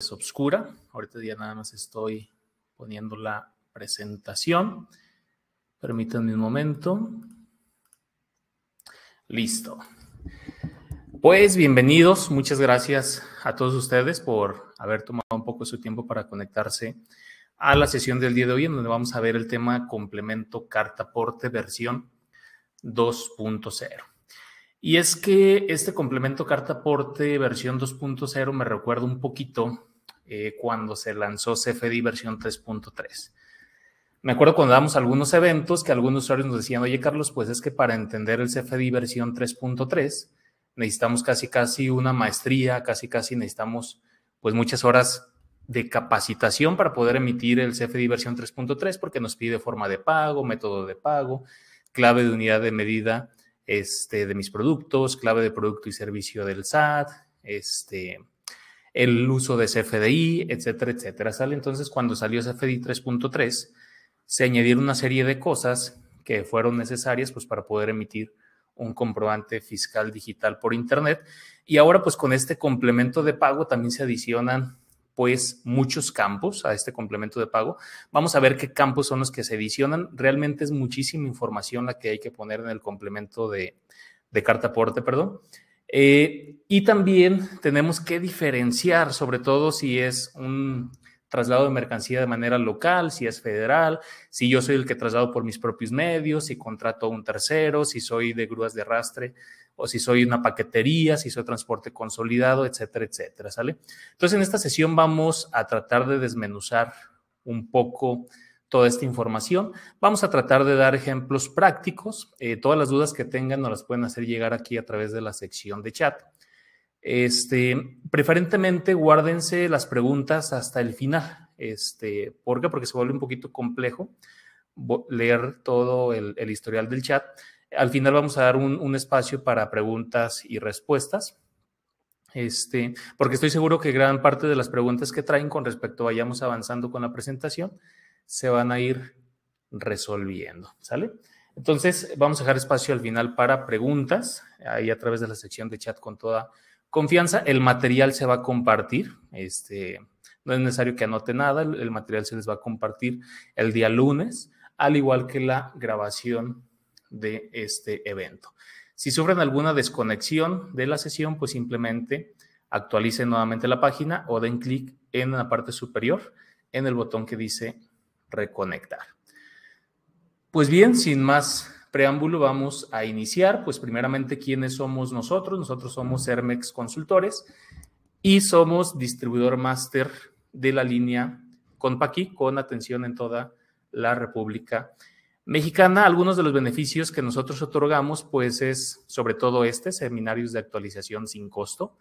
es obscura. Ahorita ya nada más estoy poniendo la presentación. Permítanme un momento. Listo. Pues bienvenidos, muchas gracias a todos ustedes por haber tomado un poco de su tiempo para conectarse a la sesión del día de hoy, en donde vamos a ver el tema complemento cartaporte versión 2.0. Y es que este complemento cartaporte versión 2.0 me recuerda un poquito eh, cuando se lanzó CFDI versión 3.3. Me acuerdo cuando damos algunos eventos que algunos usuarios nos decían, oye Carlos, pues es que para entender el CFDI versión 3.3 necesitamos casi casi una maestría, casi casi necesitamos pues muchas horas de capacitación para poder emitir el CFDI versión 3.3 porque nos pide forma de pago, método de pago, clave de unidad de medida este, de mis productos, clave de producto y servicio del SAT, este, el uso de CFDI, etcétera, etcétera. Sale entonces cuando salió CFDI 3.3, se añadieron una serie de cosas que fueron necesarias pues, para poder emitir un comprobante fiscal digital por internet. Y ahora pues con este complemento de pago también se adicionan pues muchos campos a este complemento de pago. Vamos a ver qué campos son los que se adicionan. Realmente es muchísima información la que hay que poner en el complemento de, de carta aporte, perdón. Eh, y también tenemos que diferenciar, sobre todo si es un traslado de mercancía de manera local, si es federal, si yo soy el que traslado por mis propios medios, si contrato a un tercero, si soy de grúas de arrastre o si soy una paquetería, si soy transporte consolidado, etcétera, etcétera, ¿sale? Entonces, en esta sesión vamos a tratar de desmenuzar un poco toda esta información. Vamos a tratar de dar ejemplos prácticos. Eh, todas las dudas que tengan nos las pueden hacer llegar aquí a través de la sección de chat. Este, preferentemente guárdense las preguntas hasta el final. Este, ¿Por qué? Porque se vuelve un poquito complejo leer todo el, historial del chat. Al final vamos a dar un, espacio para preguntas y respuestas. Este, porque estoy seguro que gran parte de las preguntas que traen con respecto a vayamos avanzando con la presentación se van a ir resolviendo, ¿sale? Entonces, vamos a dejar espacio al final para preguntas, ahí a través de la sección de chat con toda confianza. El material se va a compartir, este, no es necesario que anote nada, el material se les va a compartir el día lunes, al igual que la grabación de este evento. Si sufren alguna desconexión de la sesión, pues simplemente actualicen nuevamente la página o den clic en la parte superior en el botón que dice reconectar. Pues bien, sin más preámbulo, vamos a iniciar. Pues primeramente, ¿quiénes somos nosotros? Nosotros somos Hermex Consultores y somos distribuidor máster de la línea Conpaqui con atención en toda la República Mexicana. Algunos de los beneficios que nosotros otorgamos, pues es sobre todo este, seminarios de actualización sin costo.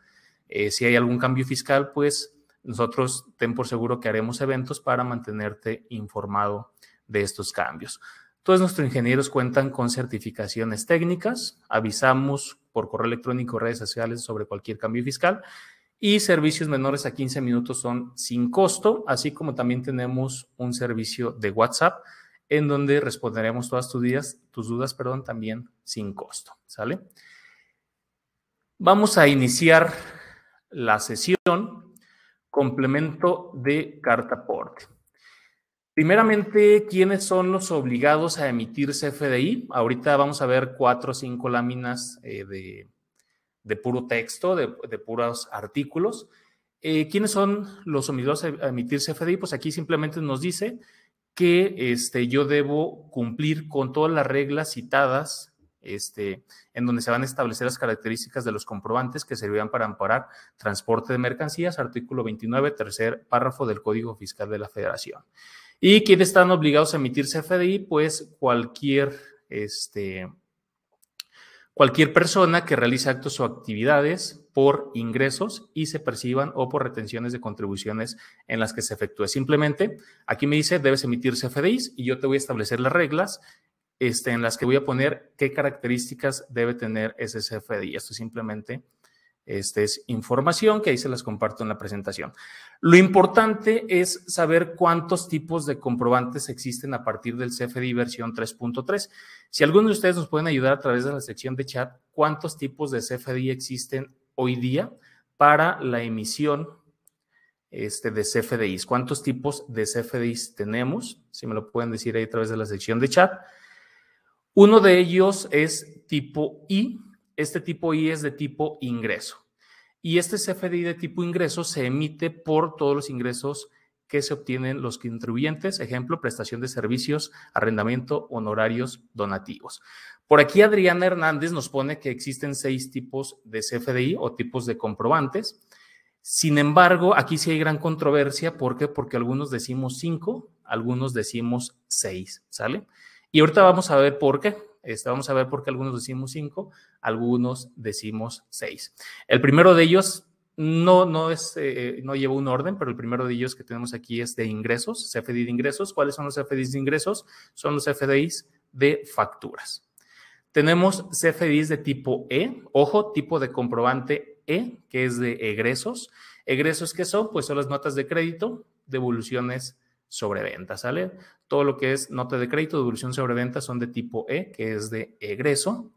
Eh, si hay algún cambio fiscal, pues nosotros ten por seguro que haremos eventos para mantenerte informado de estos cambios. Todos nuestros ingenieros cuentan con certificaciones técnicas, avisamos por correo electrónico, redes sociales sobre cualquier cambio fiscal y servicios menores a 15 minutos son sin costo, así como también tenemos un servicio de WhatsApp en donde responderemos todas tus dudas, tus dudas perdón, también sin costo, ¿sale? Vamos a iniciar la sesión complemento de carta Primeramente, ¿quiénes son los obligados a emitir CFDI? Ahorita vamos a ver cuatro o cinco láminas eh, de, puro texto, de, puros artículos. Eh, ¿Quiénes son los obligados a emitir CFDI? Pues aquí simplemente nos dice que este, yo debo cumplir con todas las reglas citadas este, en donde se van a establecer las características de los comprobantes que servirán para amparar transporte de mercancías, artículo 29, tercer párrafo del Código Fiscal de la Federación. Y quienes están obligados a emitir CFDI, pues cualquier, este, cualquier persona que realice actos o actividades por ingresos y se perciban o por retenciones de contribuciones en las que se efectúe. Simplemente, aquí me dice, debes emitir CFDIs y yo te voy a establecer las reglas este, en las que voy a poner qué características debe tener ese CFDI. Esto simplemente este, es información que ahí se las comparto en la presentación. Lo importante es saber cuántos tipos de comprobantes existen a partir del CFDI versión 3.3. Si alguno de ustedes nos pueden ayudar a través de la sección de chat, cuántos tipos de CFDI existen hoy día para la emisión este, de CFDIs. ¿Cuántos tipos de CFDIs tenemos? Si me lo pueden decir ahí a través de la sección de chat. Uno de ellos es tipo I. Este tipo I es de tipo ingreso. Y este CFDI de tipo ingreso se emite por todos los ingresos que se obtienen los contribuyentes, ejemplo, prestación de servicios, arrendamiento, honorarios, donativos. Por aquí Adriana Hernández nos pone que existen seis tipos de CFDI o tipos de comprobantes. Sin embargo, aquí sí hay gran controversia. ¿Por qué? Porque algunos decimos cinco, algunos decimos seis, ¿sale? Y ahorita vamos a ver por qué. Este, vamos a ver por qué algunos decimos 5, algunos decimos 6. El primero de ellos no, no, es, eh, no lleva un orden, pero el primero de ellos que tenemos aquí es de ingresos, CFDI de ingresos. ¿Cuáles son los CFDIs de ingresos? Son los CFDIs de facturas. Tenemos CFDIs de tipo E, ojo, tipo de comprobante E, que es de egresos. ¿Egresos qué son? Pues son las notas de crédito, devoluciones sobre ventas, ¿sale? Todo lo que es nota de crédito, devolución sobre venta son de tipo E, que es de egreso.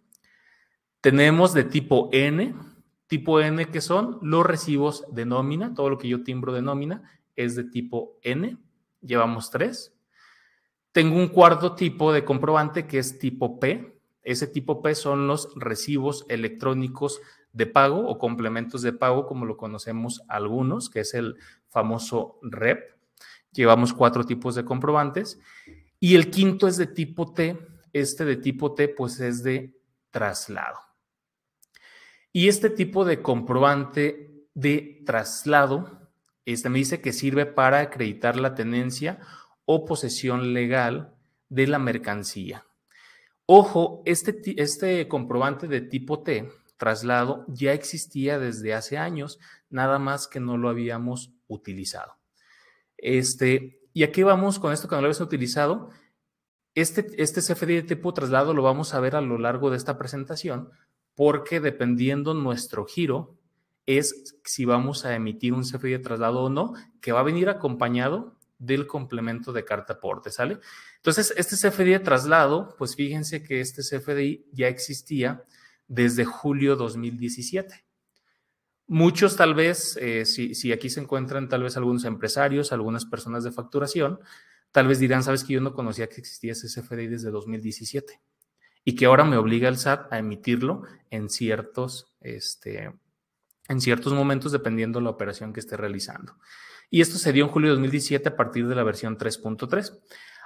Tenemos de tipo N, tipo N que son los recibos de nómina, todo lo que yo timbro de nómina es de tipo N, llevamos tres. Tengo un cuarto tipo de comprobante que es tipo P. Ese tipo P son los recibos electrónicos de pago o complementos de pago, como lo conocemos algunos, que es el famoso REP. Llevamos cuatro tipos de comprobantes. Y el quinto es de tipo T. Este de tipo T, pues es de traslado. Y este tipo de comprobante de traslado, este me dice que sirve para acreditar la tenencia o posesión legal de la mercancía. Ojo, este, este comprobante de tipo T, traslado, ya existía desde hace años, nada más que no lo habíamos utilizado. Este, ¿Y aquí vamos con esto que no lo habéis utilizado? Este, este CFD de tipo traslado lo vamos a ver a lo largo de esta presentación porque dependiendo nuestro giro es si vamos a emitir un CFD de traslado o no, que va a venir acompañado del complemento de carta aporte, ¿sale? Entonces, este CFDI de traslado, pues fíjense que este CFDI ya existía desde julio 2017. Muchos tal vez, eh, si, aquí se encuentran tal vez algunos empresarios, algunas personas de facturación, tal vez dirán, sabes que yo no conocía que existía ese CFDI desde 2017 y que ahora me obliga el SAT a emitirlo en ciertos, este, en ciertos momentos dependiendo de la operación que esté realizando. Y esto se dio en julio de 2017 a partir de la versión 3.3.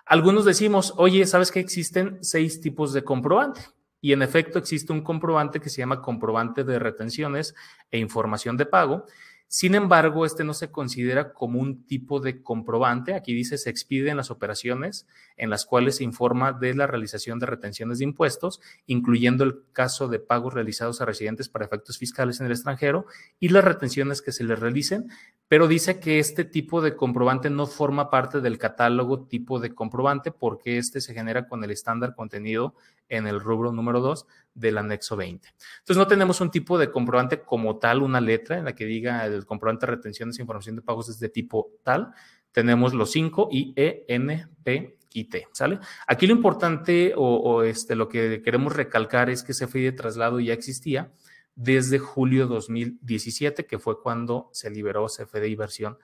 Algunos decimos, oye, ¿sabes que existen seis tipos de comprobante? Y en efecto existe un comprobante que se llama comprobante de retenciones e información de pago. Sin embargo, este no se considera como un tipo de comprobante. Aquí dice se expide en las operaciones en las cuales se informa de la realización de retenciones de impuestos, incluyendo el caso de pagos realizados a residentes para efectos fiscales en el extranjero y las retenciones que se les realicen, pero dice que este tipo de comprobante no forma parte del catálogo tipo de comprobante porque este se genera con el estándar contenido en el rubro número 2 del anexo 20. Entonces no tenemos un tipo de comprobante como tal, una letra en la que diga el comprobante de retención de información de pagos es de tipo tal. Tenemos los 5 I, E, N, P y T, ¿sale? Aquí lo importante o, este, lo que queremos recalcar es que ese de traslado ya existía desde julio 2017, que fue cuando se liberó CFDI versión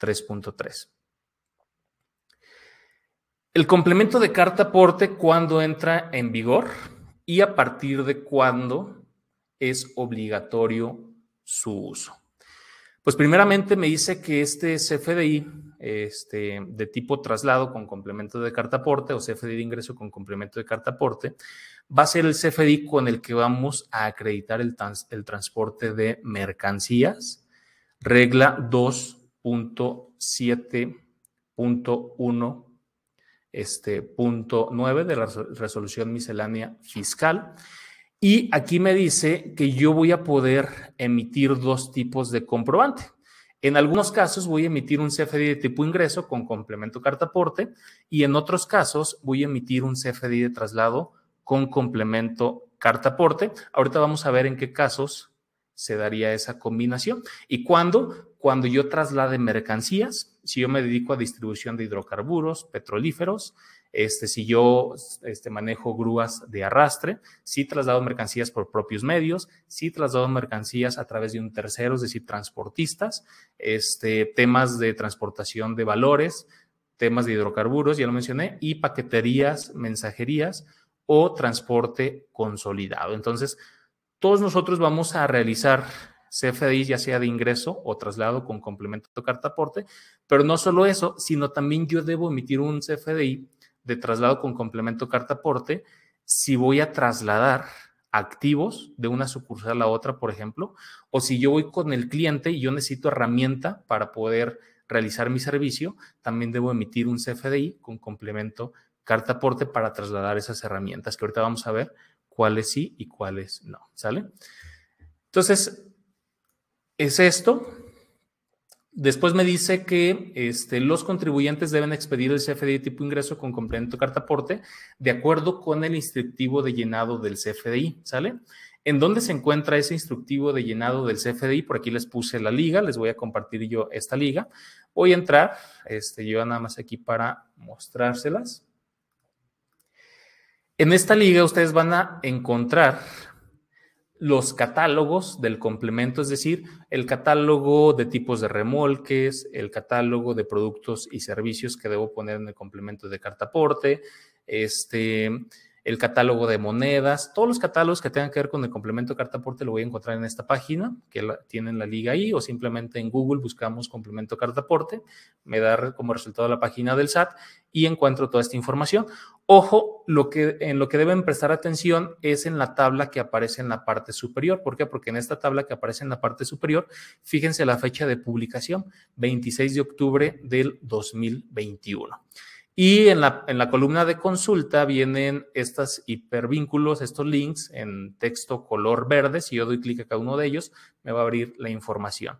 3.3. El complemento de carta aporte, ¿cuándo entra en vigor? Y a partir de cuándo es obligatorio su uso. Pues primeramente me dice que este CFDI este, de tipo traslado con complemento de carta aporte o CFDI de ingreso con complemento de carta aporte va a ser el CFDI con el que vamos a acreditar el transporte de mercancías, regla 2.7.1 este, punto 9 de la resolución miscelánea fiscal. Y aquí me dice que yo voy a poder emitir dos tipos de comprobante. En algunos casos voy a emitir un CFD de tipo ingreso con complemento cartaporte, y en otros casos voy a emitir un CFD de traslado con complemento cartaporte. Ahorita vamos a ver en qué casos se daría esa combinación y cuándo, cuando yo traslade mercancías, si yo me dedico a distribución de hidrocarburos, petrolíferos, este, si yo este, manejo grúas de arrastre, si traslado mercancías por propios medios, si traslado mercancías a través de un tercero, es decir, transportistas, este, temas de transportación de valores, temas de hidrocarburos, ya lo mencioné, y paqueterías, mensajerías o transporte consolidado. Entonces, todos nosotros vamos a realizar CFDI, ya sea de ingreso o traslado con complemento de carta aporte, pero no solo eso, sino también yo debo emitir un CFDI de traslado con complemento carta aporte si voy a trasladar activos de una sucursal a la otra, por ejemplo, o si yo voy con el cliente y yo necesito herramienta para poder realizar mi servicio, también debo emitir un CFDI con complemento carta aporte para trasladar esas herramientas, que ahorita vamos a ver cuáles sí y cuáles no, ¿sale? Entonces, es esto. Después me dice que este, los contribuyentes deben expedir el CFDI tipo ingreso con complemento carta aporte de acuerdo con el instructivo de llenado del CFDI, ¿sale? ¿En dónde se encuentra ese instructivo de llenado del CFDI? Por aquí les puse la liga, les voy a compartir yo esta liga. Voy a entrar, este, yo nada más aquí para mostrárselas. En esta liga ustedes van a encontrar los catálogos del complemento, es decir, el catálogo de tipos de remolques, el catálogo de productos y servicios que debo poner en el complemento de cartaporte, este, el catálogo de monedas, todos los catálogos que tengan que ver con el complemento de cartaporte lo voy a encontrar en esta página que tienen la liga ahí o simplemente en Google buscamos complemento cartaporte, me da como resultado la página del SAT y encuentro toda esta información. Ojo, lo que, en lo que deben prestar atención es en la tabla que aparece en la parte superior. ¿Por qué? Porque en esta tabla que aparece en la parte superior, fíjense la fecha de publicación, 26 de octubre del 2021. Y en la, en la columna de consulta vienen estos hipervínculos, estos links en texto color verde. Si yo doy clic a cada uno de ellos, me va a abrir la información.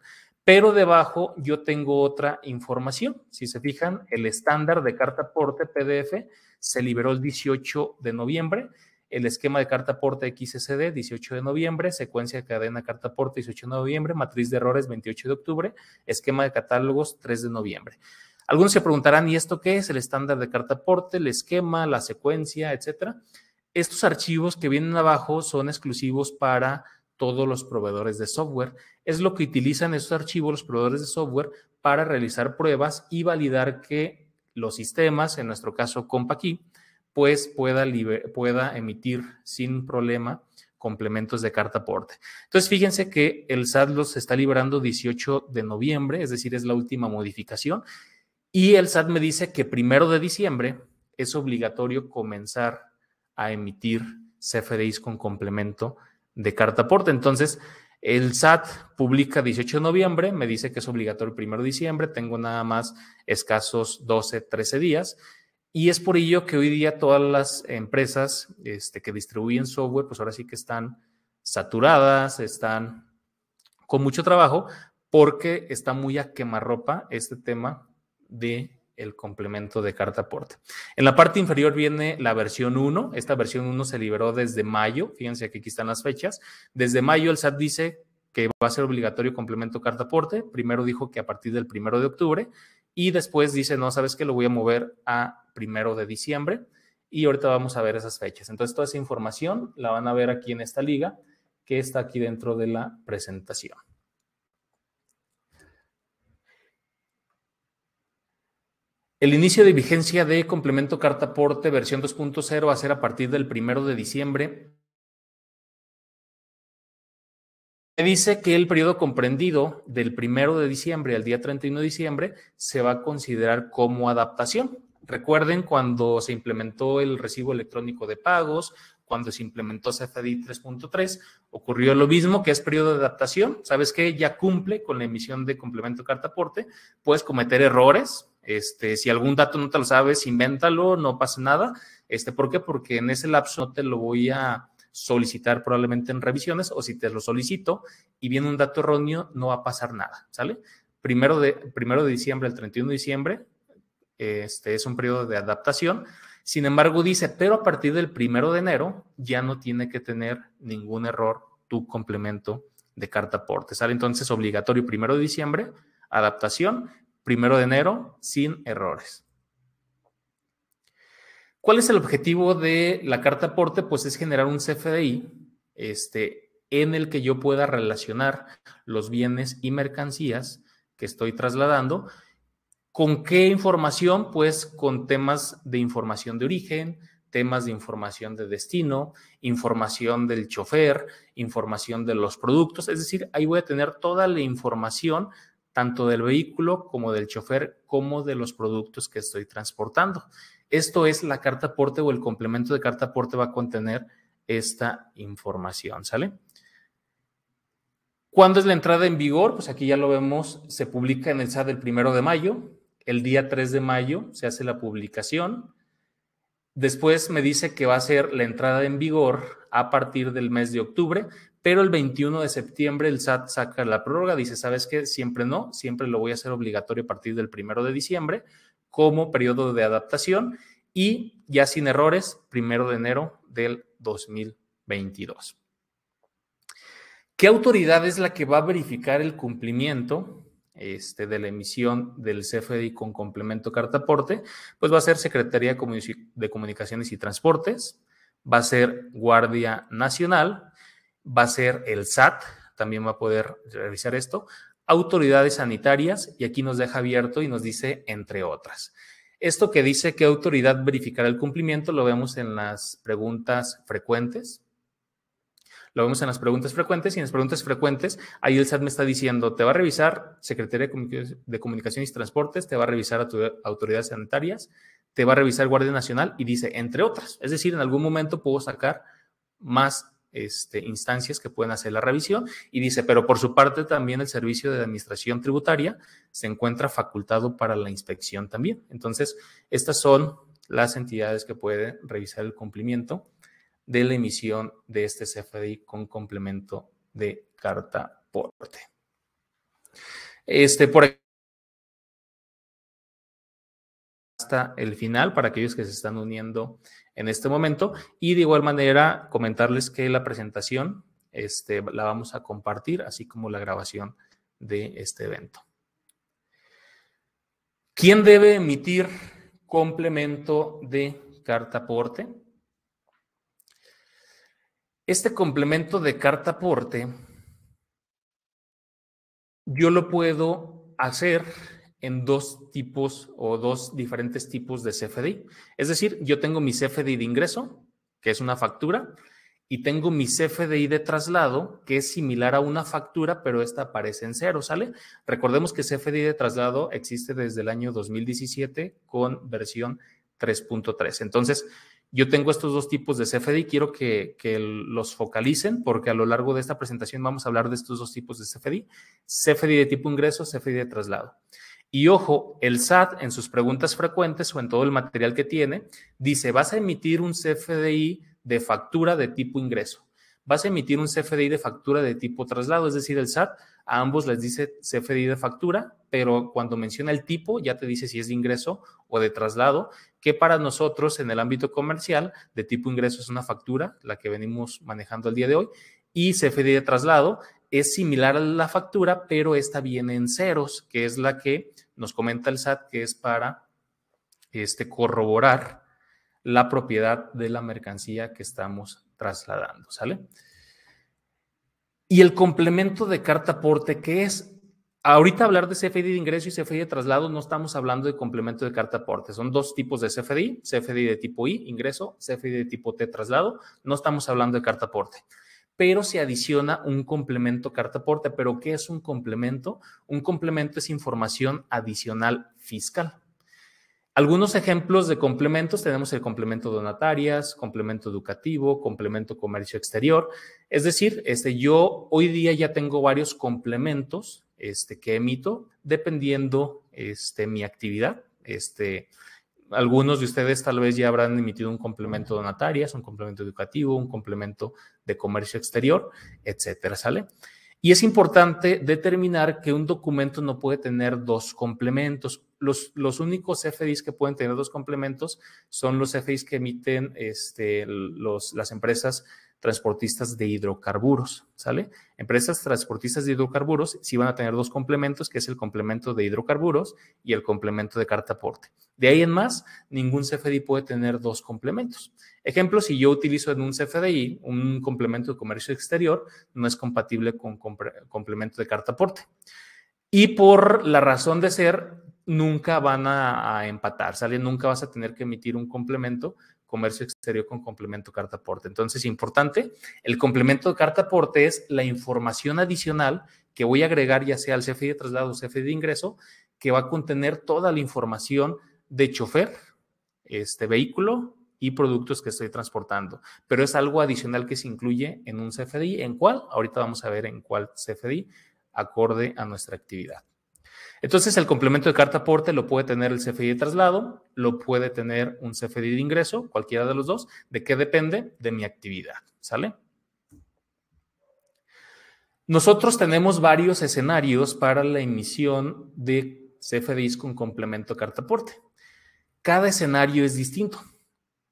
Pero debajo yo tengo otra información. Si se fijan, el estándar de carta aporte PDF se liberó el 18 de noviembre. El esquema de carta aporte XSD, 18 de noviembre. Secuencia de cadena carta aporte, 18 de noviembre. Matriz de errores, 28 de octubre. Esquema de catálogos, 3 de noviembre. Algunos se preguntarán, ¿y esto qué es? El estándar de carta aporte, el esquema, la secuencia, etcétera. Estos archivos que vienen abajo son exclusivos para todos los proveedores de software. Es lo que utilizan esos archivos los proveedores de software para realizar pruebas y validar que los sistemas, en nuestro caso Compaqi, pues pueda, pueda emitir sin problema complementos de carta aporte. Entonces, fíjense que el SAT los está liberando 18 de noviembre, es decir, es la última modificación. Y el SAT me dice que primero de diciembre es obligatorio comenzar a emitir CFDIs con complemento de carta Entonces, el SAT publica 18 de noviembre, me dice que es obligatorio el 1 de diciembre, tengo nada más escasos 12, 13 días. Y es por ello que hoy día todas las empresas este, que distribuyen software, pues ahora sí que están saturadas, están con mucho trabajo, porque está muy a quemarropa este tema de el complemento de carta aporte. En la parte inferior viene la versión 1. Esta versión 1 se liberó desde mayo. Fíjense que aquí están las fechas. Desde mayo el SAT dice que va a ser obligatorio complemento carta aporte. Primero dijo que a partir del primero de octubre y después dice, no, sabes que lo voy a mover a primero de diciembre y ahorita vamos a ver esas fechas. Entonces, toda esa información la van a ver aquí en esta liga que está aquí dentro de la presentación. El inicio de vigencia de complemento carta aporte versión 2.0 va a ser a partir del primero de diciembre. Me dice que el periodo comprendido del primero de diciembre al día 31 de diciembre se va a considerar como adaptación. Recuerden cuando se implementó el recibo electrónico de pagos, cuando se implementó CFDI 3.3, ocurrió lo mismo, que es periodo de adaptación. Sabes que ya cumple con la emisión de complemento carta aporte, puedes cometer errores, este, si algún dato no te lo sabes, invéntalo, no pasa nada. Este, ¿Por qué? Porque en ese lapso no te lo voy a solicitar probablemente en revisiones o si te lo solicito y viene un dato erróneo, no va a pasar nada, ¿sale? Primero de, primero de diciembre, el 31 de diciembre, este es un periodo de adaptación. Sin embargo, dice, pero a partir del primero de enero ya no tiene que tener ningún error tu complemento de carta aporte. ¿Sale? Entonces, obligatorio primero de diciembre, adaptación, primero de enero sin errores. ¿Cuál es el objetivo de la carta aporte? Pues es generar un CFDI este, en el que yo pueda relacionar los bienes y mercancías que estoy trasladando. ¿Con qué información? Pues con temas de información de origen, temas de información de destino, información del chofer, información de los productos. Es decir, ahí voy a tener toda la información tanto del vehículo como del chofer, como de los productos que estoy transportando. Esto es la carta aporte o el complemento de carta aporte va a contener esta información, ¿sale? ¿Cuándo es la entrada en vigor? Pues aquí ya lo vemos, se publica en el SAT el primero de mayo, el día 3 de mayo se hace la publicación, después me dice que va a ser la entrada en vigor a partir del mes de octubre, pero el 21 de septiembre el SAT saca la prórroga, dice, ¿sabes qué? Siempre no, siempre lo voy a hacer obligatorio a partir del 1 de diciembre como periodo de adaptación y ya sin errores, 1 de enero del 2022. ¿Qué autoridad es la que va a verificar el cumplimiento este, de la emisión del CFDI con complemento cartaporte? Pues va a ser Secretaría de Comunicaciones y Transportes, va a ser Guardia Nacional, va a ser el SAT, también va a poder revisar esto, autoridades sanitarias, y aquí nos deja abierto y nos dice, entre otras. Esto que dice qué autoridad verificará el cumplimiento lo vemos en las preguntas frecuentes. Lo vemos en las preguntas frecuentes y en las preguntas frecuentes, ahí el SAT me está diciendo, te va a revisar Secretaría de Comunicaciones y Transportes, te va a revisar a tu autoridades sanitarias, te va a revisar Guardia Nacional y dice, entre otras. Es decir, en algún momento puedo sacar más este, instancias que pueden hacer la revisión y dice, pero por su parte también el Servicio de Administración Tributaria se encuentra facultado para la inspección también. Entonces, estas son las entidades que pueden revisar el cumplimiento de la emisión de este CFDI con complemento de carta porte. Este, por hasta el final para aquellos que se están uniendo en este momento. Y de igual manera, comentarles que la presentación este, la vamos a compartir, así como la grabación de este evento. ¿Quién debe emitir complemento de carta aporte? Este complemento de carta aporte yo lo puedo hacer en dos tipos o dos diferentes tipos de CFDI. Es decir, yo tengo mi CFDI de ingreso, que es una factura, y tengo mi CFDI de traslado, que es similar a una factura, pero esta aparece en cero, ¿sale? Recordemos que CFDI de traslado existe desde el año 2017 con versión 3.3. Entonces, yo tengo estos dos tipos de CFDI, quiero que, los focalicen porque a lo largo de esta presentación vamos a hablar de estos dos tipos de CFDI, CFDI de tipo ingreso, CFDI de traslado. Y ojo, el SAT en sus preguntas frecuentes o en todo el material que tiene, dice, vas a emitir un CFDI de factura de tipo ingreso, vas a emitir un CFDI de factura de tipo traslado, es decir, el SAT a ambos les dice CFDI de factura, pero cuando menciona el tipo ya te dice si es de ingreso o de traslado, que para nosotros en el ámbito comercial de tipo ingreso es una factura, la que venimos manejando el día de hoy, y CFDI de traslado es similar a la factura, pero esta viene en ceros, que es la que nos comenta el SAT que es para este, corroborar la propiedad de la mercancía que estamos trasladando, ¿sale? Y el complemento de carta aporte, que es? Ahorita hablar de CFDI de ingreso y CFDI de traslado, no estamos hablando de complemento de carta aporte. Son dos tipos de CFDI, CFD de tipo I, ingreso, CFDI de tipo T, traslado. No estamos hablando de carta aporte pero se adiciona un complemento carta aporte. ¿Pero qué es un complemento? Un complemento es información adicional fiscal. Algunos ejemplos de complementos tenemos el complemento donatarias, complemento educativo, complemento comercio exterior. Es decir, este, yo hoy día ya tengo varios complementos este, que emito dependiendo este, mi actividad. Este, algunos de ustedes tal vez ya habrán emitido un complemento donatarias, un complemento educativo, un complemento de comercio exterior, etcétera, ¿sale? Y es importante determinar que un documento no puede tener dos complementos. Los, los únicos FDIs que pueden tener dos complementos son los FDIs que emiten este, los, las empresas transportistas de hidrocarburos, ¿sale? Empresas transportistas de hidrocarburos sí van a tener dos complementos, que es el complemento de hidrocarburos y el complemento de carta aporte. De ahí en más, ningún CFDI puede tener dos complementos. Ejemplo, si yo utilizo en un CFDI un complemento de comercio exterior, no es compatible con complemento de carta aporte. Y por la razón de ser, nunca van a, a, empatar, ¿sale? Nunca vas a tener que emitir un complemento comercio exterior con complemento carta aporte. Entonces, importante, el complemento de carta aporte es la información adicional que voy a agregar ya sea al CFD de traslado o CFD de ingreso, que va a contener toda la información de chofer, este vehículo y productos que estoy transportando. Pero es algo adicional que se incluye en un CFDI. ¿En cuál? Ahorita vamos a ver en cuál CFDI acorde a nuestra actividad. Entonces, el complemento de carta aporte lo puede tener el CFDI de traslado, lo puede tener un CFDI de ingreso, cualquiera de los dos. ¿De qué depende? De mi actividad. ¿Sale? Nosotros tenemos varios escenarios para la emisión de CFDIs con complemento de carta aporte. Cada escenario es distinto.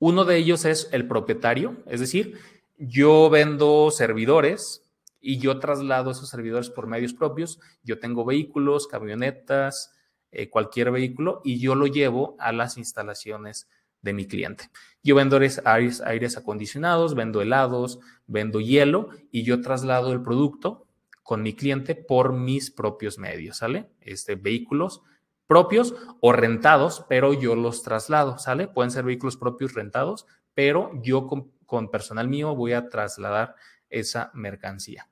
Uno de ellos es el propietario, es decir, yo vendo servidores y yo traslado esos servidores por medios propios. Yo tengo vehículos, camionetas, eh, cualquier vehículo y yo lo llevo a las instalaciones de mi cliente. Yo vendo aires, aires, acondicionados, vendo helados, vendo hielo y yo traslado el producto con mi cliente por mis propios medios, ¿sale? Este, vehículos propios o rentados, pero yo los traslado, ¿sale? Pueden ser vehículos propios rentados, pero yo con personal mío voy a trasladar esa mercancía.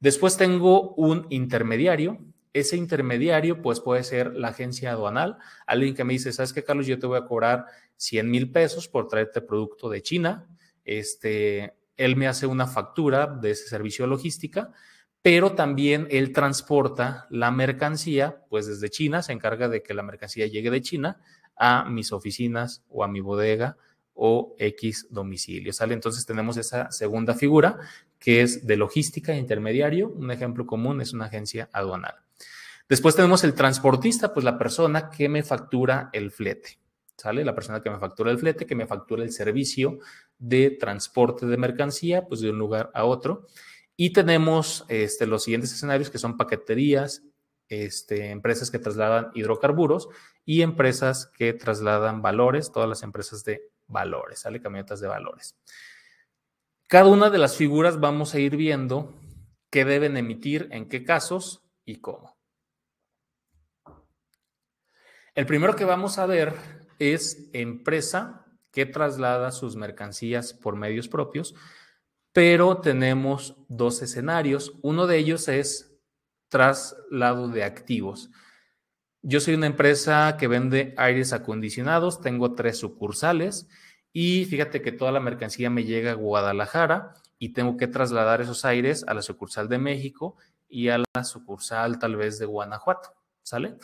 Después tengo un intermediario. Ese intermediario, pues puede ser la agencia aduanal, alguien que me dice, ¿sabes qué, Carlos? Yo te voy a cobrar 100 mil pesos por traerte producto de China. Este, él me hace una factura de ese servicio de logística, pero también él transporta la mercancía, pues desde China, se encarga de que la mercancía llegue de China a mis oficinas o a mi bodega o X domicilio. ¿Sale? Entonces tenemos esa segunda figura que es de logística e intermediario. Un ejemplo común es una agencia aduanal. Después tenemos el transportista, pues la persona que me factura el flete. ¿Sale? La persona que me factura el flete, que me factura el servicio de transporte de mercancía, pues de un lugar a otro. Y tenemos este, los siguientes escenarios que son paqueterías, este, empresas que trasladan hidrocarburos y empresas que trasladan valores, todas las empresas de valores, ¿sale? Camionetas de valores. Cada una de las figuras vamos a ir viendo qué deben emitir, en qué casos y cómo. El primero que vamos a ver es empresa que traslada sus mercancías por medios propios, pero tenemos dos escenarios. Uno de ellos es traslado de activos. Yo soy una empresa que vende aires acondicionados, tengo tres sucursales y fíjate que toda la mercancía me llega a Guadalajara y tengo que trasladar esos aires a la sucursal de México y a la sucursal tal vez de Guanajuato, ¿sale?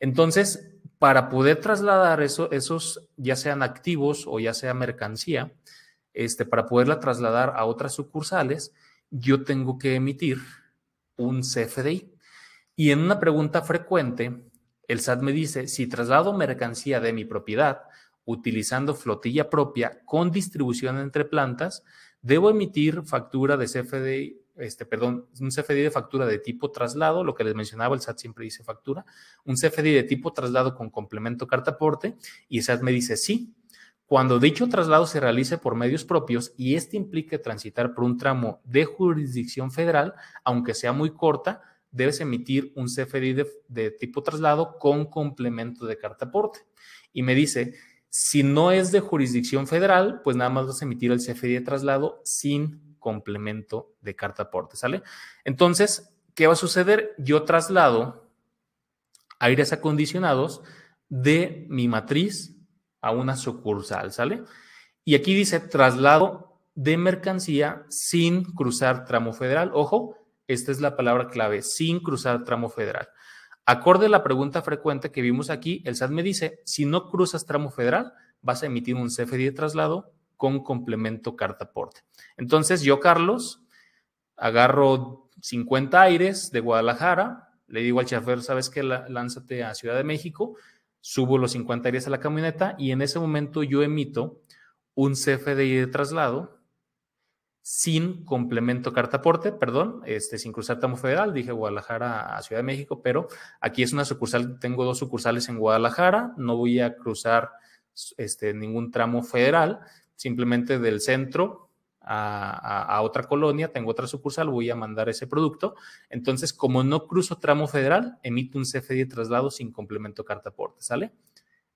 Entonces, para poder trasladar esos, ya sean activos o ya sea mercancía, este, para poderla trasladar a otras sucursales, yo tengo que emitir un CFDI. Y en una pregunta frecuente, el SAT me dice, si traslado mercancía de mi propiedad, utilizando flotilla propia con distribución entre plantas, debo emitir factura de CFDI, este, perdón, un CFDI de factura de tipo traslado, lo que les mencionaba, el SAT siempre dice factura, un CFDI de tipo traslado con complemento carta aporte, y el SAT me dice sí. Cuando dicho traslado se realice por medios propios y este implique transitar por un tramo de jurisdicción federal, aunque sea muy corta, debes emitir un CFDI de, tipo traslado con complemento de carta aporte. Y me dice, si no es de jurisdicción federal, pues nada más vas a emitir el CFD de traslado sin complemento de carta aporte, ¿sale? Entonces, ¿qué va a suceder? Yo traslado aires acondicionados de mi matriz a una sucursal, ¿sale? Y aquí dice traslado de mercancía sin cruzar tramo federal. Ojo, esta es la palabra clave, sin cruzar tramo federal. Acorde a la pregunta frecuente que vimos aquí, el SAT me dice, si no cruzas tramo federal, vas a emitir un CFDI de traslado con complemento carta aporte. Entonces yo, Carlos, agarro 50 aires de Guadalajara, le digo al chofer, ¿sabes que Lánzate a Ciudad de México, subo los 50 aires a la camioneta y en ese momento yo emito un CFDI de traslado sin complemento cartaporte, perdón, este, sin cruzar tramo federal, dije Guadalajara a Ciudad de México, pero aquí es una sucursal, tengo dos sucursales en Guadalajara, no voy a cruzar este, ningún tramo federal, simplemente del centro a, otra colonia, tengo otra sucursal, voy a mandar ese producto. Entonces, como no cruzo tramo federal, emito un CFD traslado sin complemento cartaporte, ¿sale?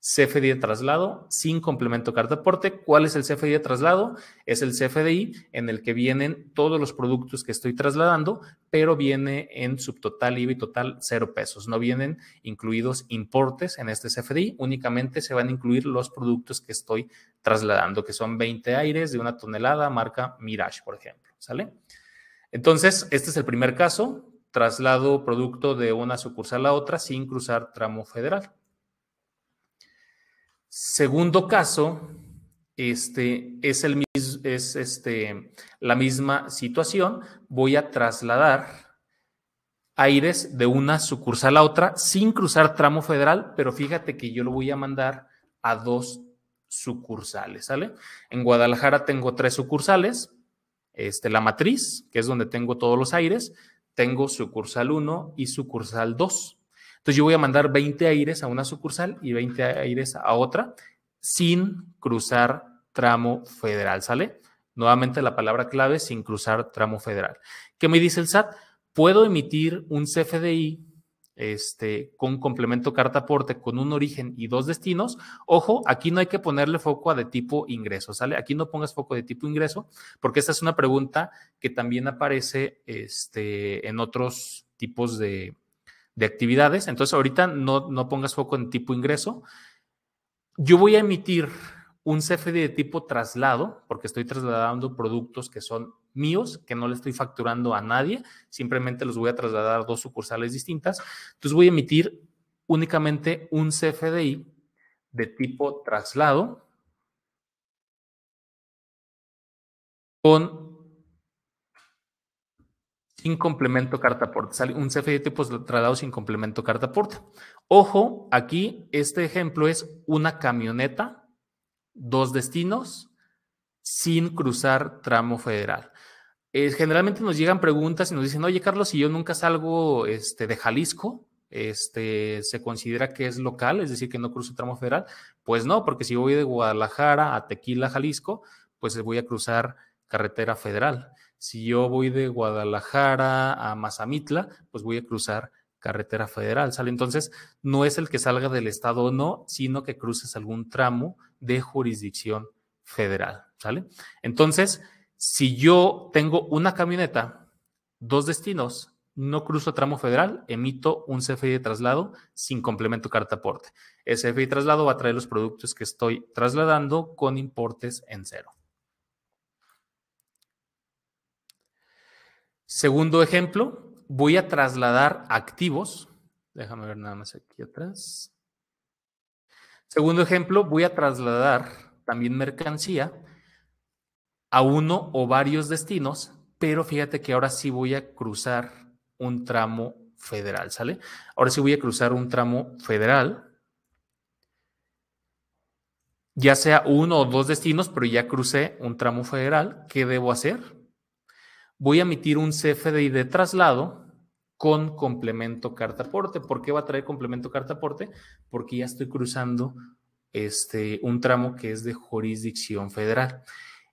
CFDI de traslado sin complemento carta aporte. ¿Cuál es el CFDI de traslado? Es el CFDI en el que vienen todos los productos que estoy trasladando, pero viene en subtotal IVA y total cero pesos. No vienen incluidos importes en este CFDI, únicamente se van a incluir los productos que estoy trasladando, que son 20 aires de una tonelada, marca Mirage, por ejemplo. ¿Sale? Entonces, este es el primer caso, traslado producto de una sucursal a otra sin cruzar tramo federal. Segundo caso, este, es, el, es este, la misma situación. Voy a trasladar aires de una sucursal a otra sin cruzar tramo federal, pero fíjate que yo lo voy a mandar a dos sucursales, ¿sale? En Guadalajara tengo tres sucursales, este, la matriz, que es donde tengo todos los aires, tengo sucursal 1 y sucursal 2. Entonces yo voy a mandar 20 aires a una sucursal y 20 aires a otra sin cruzar tramo federal, ¿sale? Nuevamente la palabra clave, sin cruzar tramo federal. ¿Qué me dice el SAT? Puedo emitir un CFDI este, con complemento carta aporte con un origen y dos destinos. Ojo, aquí no hay que ponerle foco a de tipo ingreso, ¿sale? Aquí no pongas foco de tipo ingreso, porque esta es una pregunta que también aparece este, en otros tipos de, de actividades. Entonces, ahorita no, pongas foco en tipo ingreso. Yo voy a emitir un CFDI de tipo traslado, porque estoy trasladando productos que son míos, que no le estoy facturando a nadie, simplemente los voy a trasladar a dos sucursales distintas. Entonces voy a emitir únicamente un CFDI de tipo traslado con sin complemento carta aporte. Sale un CFD tipo trasladado sin complemento carta aporte. Ojo, aquí este ejemplo es una camioneta, dos destinos, sin cruzar tramo federal. Eh, generalmente nos llegan preguntas y nos dicen, oye Carlos, si yo nunca salgo este, de Jalisco, este, se considera que es local, es decir, que no cruzo tramo federal. Pues no, porque si voy de Guadalajara a Tequila, Jalisco, pues voy a cruzar carretera federal. Si yo voy de Guadalajara a Mazamitla, pues voy a cruzar carretera federal, ¿sale? Entonces, no es el que salga del estado o no, sino que cruces algún tramo de jurisdicción federal, ¿sale? Entonces, si yo tengo una camioneta, dos destinos, no cruzo tramo federal, emito un CFI de traslado sin complemento carta aporte. Ese CFI de traslado va a traer los productos que estoy trasladando con importes en cero. Segundo ejemplo, voy a trasladar activos. Déjame ver nada más aquí atrás. Segundo ejemplo, voy a trasladar también mercancía a uno o varios destinos, pero fíjate que ahora sí voy a cruzar un tramo federal, ¿sale? Ahora sí voy a cruzar un tramo federal, ya sea uno o dos destinos, pero ya crucé un tramo federal, ¿qué debo hacer? voy a emitir un CFDI de traslado con complemento carta aporte. ¿Por qué va a traer complemento carta aporte? Porque ya estoy cruzando este, un tramo que es de jurisdicción federal.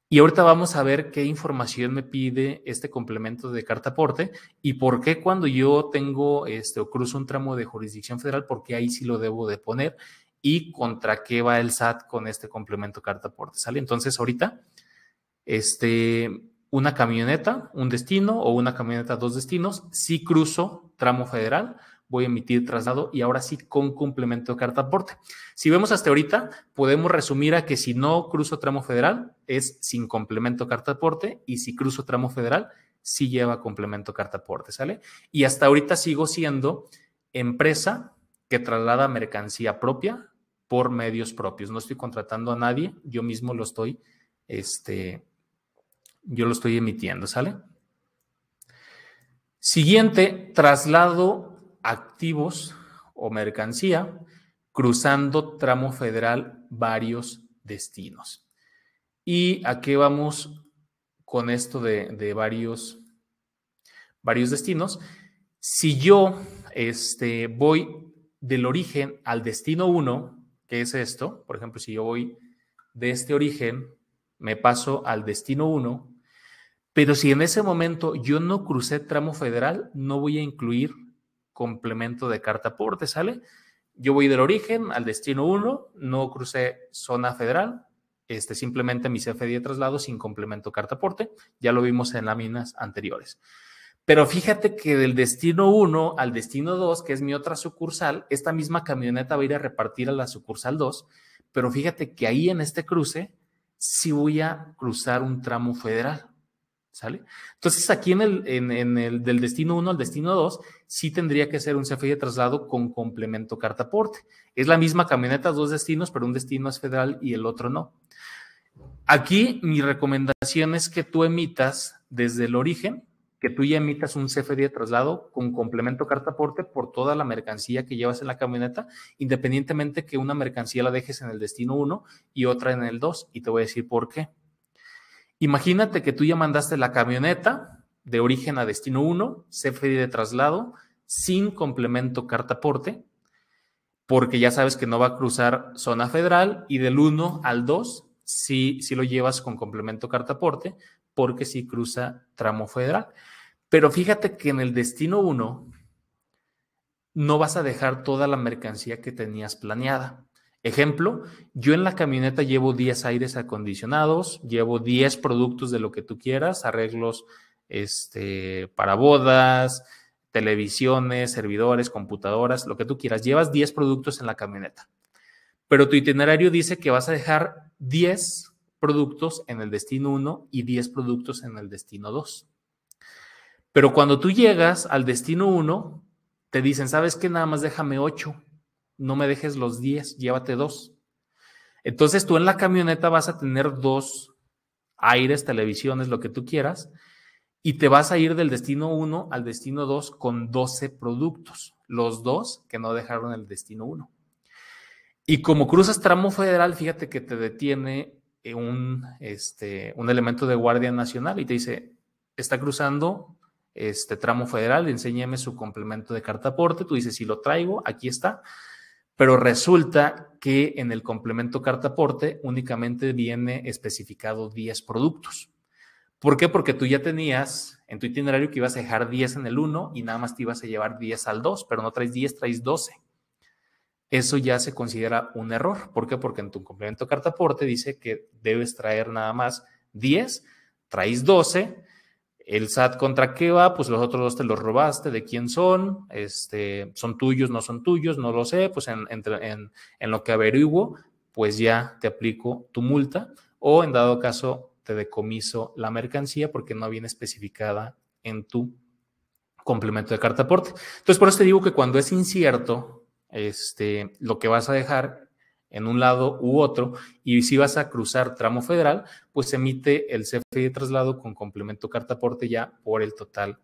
Y ahorita vamos a ver qué información me pide este complemento de carta aporte y por qué cuando yo tengo este o cruzo un tramo de jurisdicción federal, por qué ahí sí lo debo de poner y contra qué va el SAT con este complemento carta aporte. ¿Sale? Entonces, ahorita este una camioneta, un destino o una camioneta, dos destinos. Si cruzo tramo federal, voy a emitir traslado y ahora sí con complemento de carta aporte. Si vemos hasta ahorita, podemos resumir a que si no cruzo tramo federal, es sin complemento carta aporte y si cruzo tramo federal, sí lleva complemento carta aporte, ¿sale? Y hasta ahorita sigo siendo empresa que traslada mercancía propia por medios propios. No estoy contratando a nadie, yo mismo lo estoy, este, yo lo estoy emitiendo, ¿sale? Siguiente, traslado activos o mercancía cruzando tramo federal varios destinos. ¿Y a qué vamos con esto de, varios, varios destinos? Si yo este, voy del origen al destino 1, que es esto, por ejemplo, si yo voy de este origen, me paso al destino 1, pero si en ese momento yo no crucé tramo federal, no voy a incluir complemento de carta aporte, ¿sale? Yo voy del origen al destino 1, no crucé zona federal, este, simplemente mi CFD de traslado sin complemento carta aporte, ya lo vimos en láminas anteriores. Pero fíjate que del destino 1 al destino 2, que es mi otra sucursal, esta misma camioneta va a ir a repartir a la sucursal 2, pero fíjate que ahí en este cruce sí voy a cruzar un tramo federal. ¿Sale? Entonces, aquí en el, del destino 1 al destino 2, sí tendría que ser un CFI de traslado con complemento cartaporte. Es la misma camioneta, dos destinos, pero un destino es federal y el otro no. Aquí mi recomendación es que tú emitas desde el origen, que tú ya emitas un CFD de traslado con complemento cartaporte por toda la mercancía que llevas en la camioneta, independientemente que una mercancía la dejes en el destino 1 y otra en el 2. Y te voy a decir por qué. Imagínate que tú ya mandaste la camioneta de origen a destino 1, CFDI de traslado, sin complemento cartaporte, porque ya sabes que no va a cruzar zona federal y del 1 al 2 sí, lo llevas con complemento cartaporte, porque sí cruza tramo federal. Pero fíjate que en el destino 1 no vas a dejar toda la mercancía que tenías planeada. Ejemplo, yo en la camioneta llevo 10 aires acondicionados, llevo 10 productos de lo que tú quieras, arreglos este, para bodas, televisiones, servidores, computadoras, lo que tú quieras. Llevas 10 productos en la camioneta, pero tu itinerario dice que vas a dejar 10 productos en el destino 1 y 10 productos en el destino 2. Pero cuando tú llegas al destino 1, te dicen, ¿sabes qué? Nada más déjame 8 no me dejes los 10, llévate dos. Entonces tú en la camioneta vas a tener dos aires, televisiones, lo que tú quieras, y te vas a ir del destino 1 al destino 2 con 12 productos, los dos que no dejaron el destino 1. Y como cruzas tramo federal, fíjate que te detiene eh, un, este, un elemento de Guardia Nacional y te dice, está cruzando este tramo federal, enséñame su complemento de cartaporte, tú dices, si lo traigo, aquí está, pero resulta que en el complemento carta aporte únicamente viene especificado 10 productos. ¿Por qué? Porque tú ya tenías en tu itinerario que ibas a dejar 10 en el 1 y nada más te ibas a llevar 10 al 2, pero no traes 10, traes 12. Eso ya se considera un error. ¿Por qué? Porque en tu complemento carta aporte dice que debes traer nada más 10, traes 12 el SAT contra qué va, pues los otros dos te los robaste, de quién son, este, son tuyos, no son tuyos, no lo sé, pues en, en lo que averiguo, pues ya te aplico tu multa o en dado caso te decomiso la mercancía porque no viene especificada en tu complemento de carta aporte. Entonces, por eso te digo que cuando es incierto, este, lo que vas a dejar en un lado u otro, y si vas a cruzar tramo federal, pues emite el CFE de traslado con complemento cartaporte ya por el total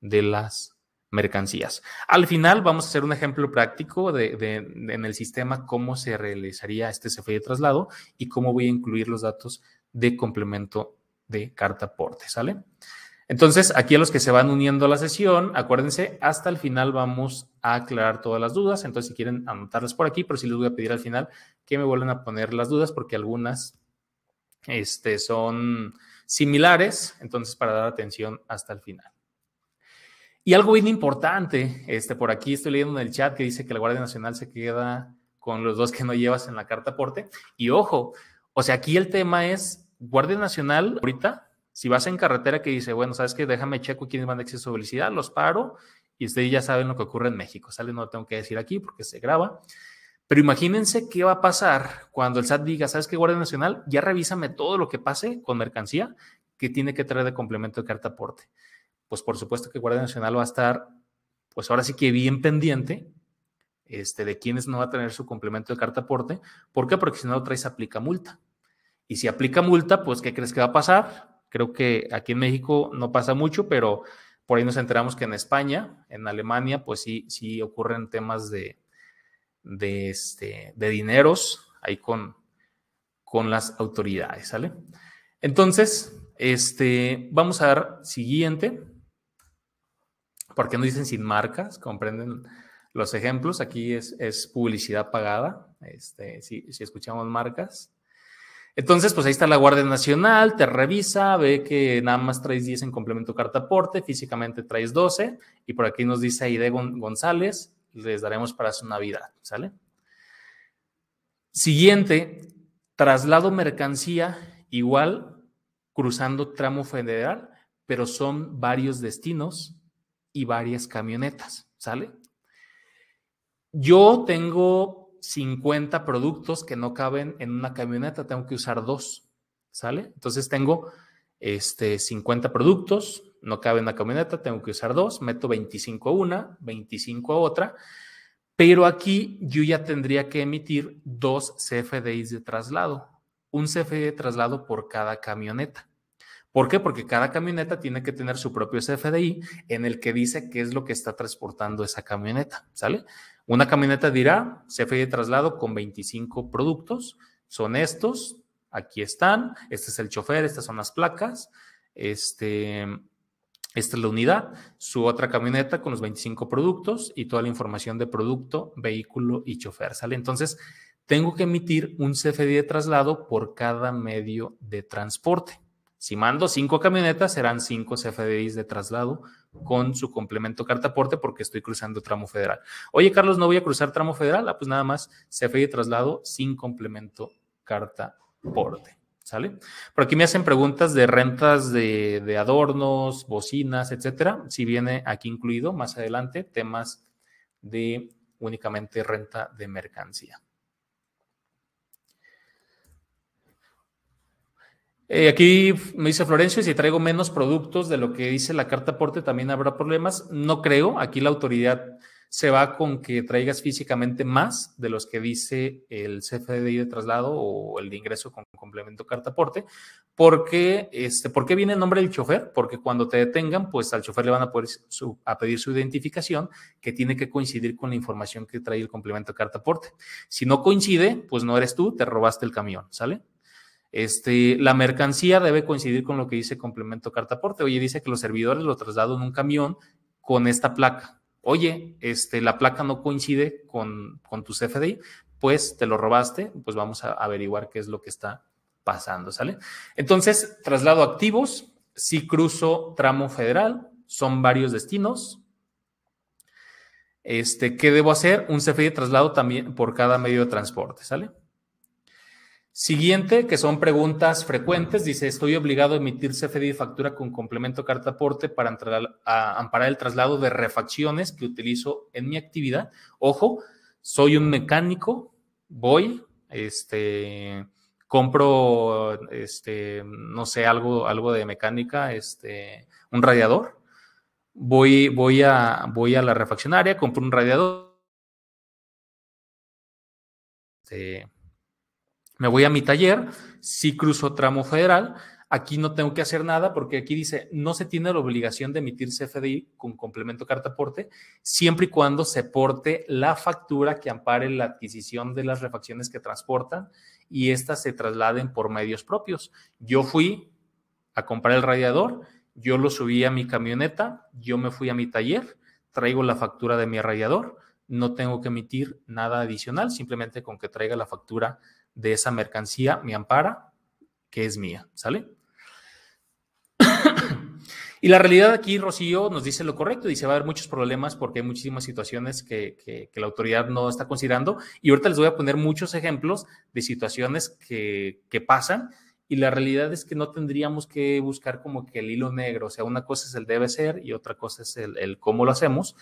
de las mercancías. Al final vamos a hacer un ejemplo práctico en el sistema cómo se realizaría este CFE de traslado y cómo voy a incluir los datos de complemento de cartaporte. aporte, ¿sale? Entonces, aquí a los que se van uniendo a la sesión, acuérdense, hasta el final vamos a aclarar todas las dudas. Entonces, si quieren anotarlas por aquí, pero si les voy a pedir al final que me vuelvan a poner las dudas porque algunas este, son similares. Entonces, para dar atención hasta el final. Y algo bien importante, este, por aquí estoy leyendo en el chat que dice que la Guardia Nacional se queda con los dos que no llevas en la carta aporte. Y ojo, o sea, aquí el tema es Guardia Nacional ahorita si vas en carretera que dice, bueno, sabes que déjame checo quiénes van de exceso de velocidad, los paro y ustedes ya saben lo que ocurre en México. Sale, no lo tengo que decir aquí porque se graba. Pero imagínense qué va a pasar cuando el SAT diga, ¿sabes qué, Guardia Nacional? Ya revísame todo lo que pase con mercancía que tiene que traer de complemento de carta aporte. Pues por supuesto que Guardia Nacional va a estar, pues ahora sí que bien pendiente este, de quienes no va a tener su complemento de carta aporte. ¿Por qué? Porque si no lo traes, aplica multa. Y si aplica multa, pues ¿qué crees que va a pasar? Creo que aquí en México no pasa mucho, pero por ahí nos enteramos que en España, en Alemania, pues sí, sí ocurren temas de, este, de dineros ahí con, con las autoridades, ¿sale? Entonces, este, vamos a dar siguiente, ¿Por qué no dicen sin marcas, comprenden los ejemplos, aquí es, es publicidad pagada, este, si, si escuchamos marcas. Entonces, pues ahí está la Guardia Nacional, te revisa, ve que nada más traes 10 en complemento carta físicamente traes 12, y por aquí nos dice Aide González, les daremos para su Navidad, ¿sale? Siguiente, traslado mercancía igual cruzando tramo federal, pero son varios destinos y varias camionetas, ¿sale? Yo tengo 50 productos que no caben en una camioneta, tengo que usar dos, ¿sale? Entonces tengo este, 50 productos, no cabe en la camioneta, tengo que usar dos, meto 25 a una, 25 a otra, pero aquí yo ya tendría que emitir dos CFDIs de traslado, un CFD de traslado por cada camioneta. ¿Por qué? Porque cada camioneta tiene que tener su propio CFDI en el que dice qué es lo que está transportando esa camioneta, ¿sale? Una camioneta dirá CFDI de traslado con 25 productos, son estos, aquí están, este es el chofer, estas son las placas, este, esta es la unidad, su otra camioneta con los 25 productos y toda la información de producto, vehículo y chofer, ¿sale? Entonces, tengo que emitir un CFDI de traslado por cada medio de transporte. Si mando cinco camionetas, serán cinco CFDIs de traslado con su complemento cartaporte porque estoy cruzando tramo federal. Oye, Carlos, no voy a cruzar tramo federal. Ah, pues nada más CFDI de traslado sin complemento carta ¿Sale? Por aquí me hacen preguntas de rentas de, de adornos, bocinas, etcétera. Si viene aquí incluido más adelante temas de únicamente renta de mercancía. Eh, aquí me dice Florencio, si traigo menos productos de lo que dice la carta aporte, también habrá problemas. No creo, aquí la autoridad se va con que traigas físicamente más de los que dice el CFDI de traslado o el de ingreso con complemento carta aporte, porque este, ¿por qué viene el nombre del chofer? Porque cuando te detengan, pues al chofer le van a poder a pedir su identificación, que tiene que coincidir con la información que trae el complemento carta aporte. Si no coincide, pues no eres tú, te robaste el camión, ¿sale? Este, la mercancía debe coincidir con lo que dice complemento cartaporte. Oye, dice que los servidores lo traslado en un camión con esta placa. Oye, este, la placa no coincide con, tu CFDI, pues te lo robaste, pues vamos a averiguar qué es lo que está pasando, ¿sale? Entonces, traslado activos, si cruzo tramo federal, son varios destinos. Este, ¿qué debo hacer? Un CFDI de traslado también por cada medio de transporte, ¿sale? Siguiente, que son preguntas frecuentes, dice, estoy obligado a emitir CFDI factura con complemento carta aporte para amparar el traslado de refacciones que utilizo en mi actividad. Ojo, soy un mecánico, voy, este, compro, este, no sé, algo, algo de mecánica, este, un radiador. Voy, voy, a, voy a la refaccionaria, compro un radiador. Este, me voy a mi taller, si cruzo tramo federal, aquí no tengo que hacer nada porque aquí dice, no se tiene la obligación de emitir CFDI con complemento carta siempre y cuando se porte la factura que ampare la adquisición de las refacciones que transportan y éstas se trasladen por medios propios. Yo fui a comprar el radiador, yo lo subí a mi camioneta, yo me fui a mi taller, traigo la factura de mi radiador, no tengo que emitir nada adicional, simplemente con que traiga la factura de esa mercancía me ampara, que es mía, ¿sale? y la realidad aquí, Rocío, nos dice lo correcto, dice va a haber muchos problemas porque hay muchísimas situaciones que, la autoridad no está considerando y ahorita les voy a poner muchos ejemplos de situaciones que, pasan y la realidad es que no tendríamos que buscar como que el hilo negro, o sea, una cosa es el debe ser y otra cosa es el, el cómo lo hacemos.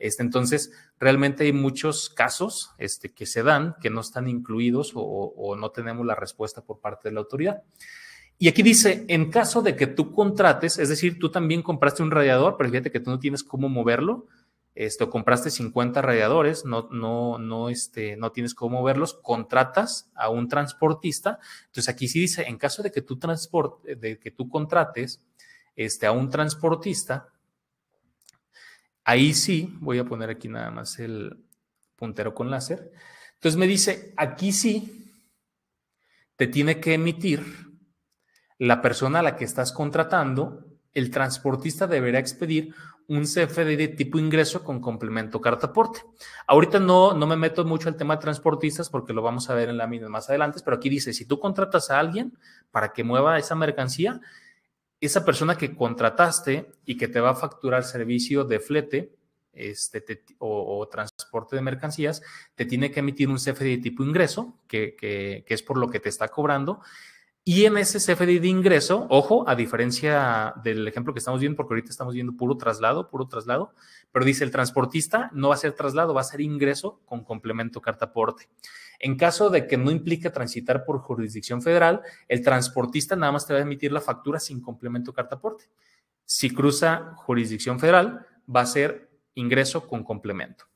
Este, entonces, realmente hay muchos casos este, que se dan que no están incluidos o, no tenemos la respuesta por parte de la autoridad. Y aquí dice, en caso de que tú contrates, es decir, tú también compraste un radiador, pero fíjate que tú no tienes cómo moverlo, este, o compraste 50 radiadores, no, no, no, este, no tienes cómo moverlos, contratas a un transportista. Entonces aquí sí dice, en caso de que tú, de que tú contrates este, a un transportista, Ahí sí, voy a poner aquí nada más el puntero con láser. Entonces me dice, aquí sí, te tiene que emitir la persona a la que estás contratando, el transportista deberá expedir un CFD de tipo ingreso con complemento carta Ahorita no, no me meto mucho al tema de transportistas porque lo vamos a ver en la mina más adelante, pero aquí dice, si tú contratas a alguien para que mueva esa mercancía, esa persona que contrataste y que te va a facturar servicio de flete este, o, transporte de mercancías, te tiene que emitir un CFD de tipo ingreso, que, es por lo que te está cobrando. Y en ese CFD de ingreso, ojo, a diferencia del ejemplo que estamos viendo, porque ahorita estamos viendo puro traslado, puro traslado, pero dice el transportista no va a ser traslado, va a ser ingreso con complemento cartaporte. aporte. En caso de que no implique transitar por jurisdicción federal, el transportista nada más te va a emitir la factura sin complemento cartaporte Si cruza jurisdicción federal, va a ser ingreso con complemento.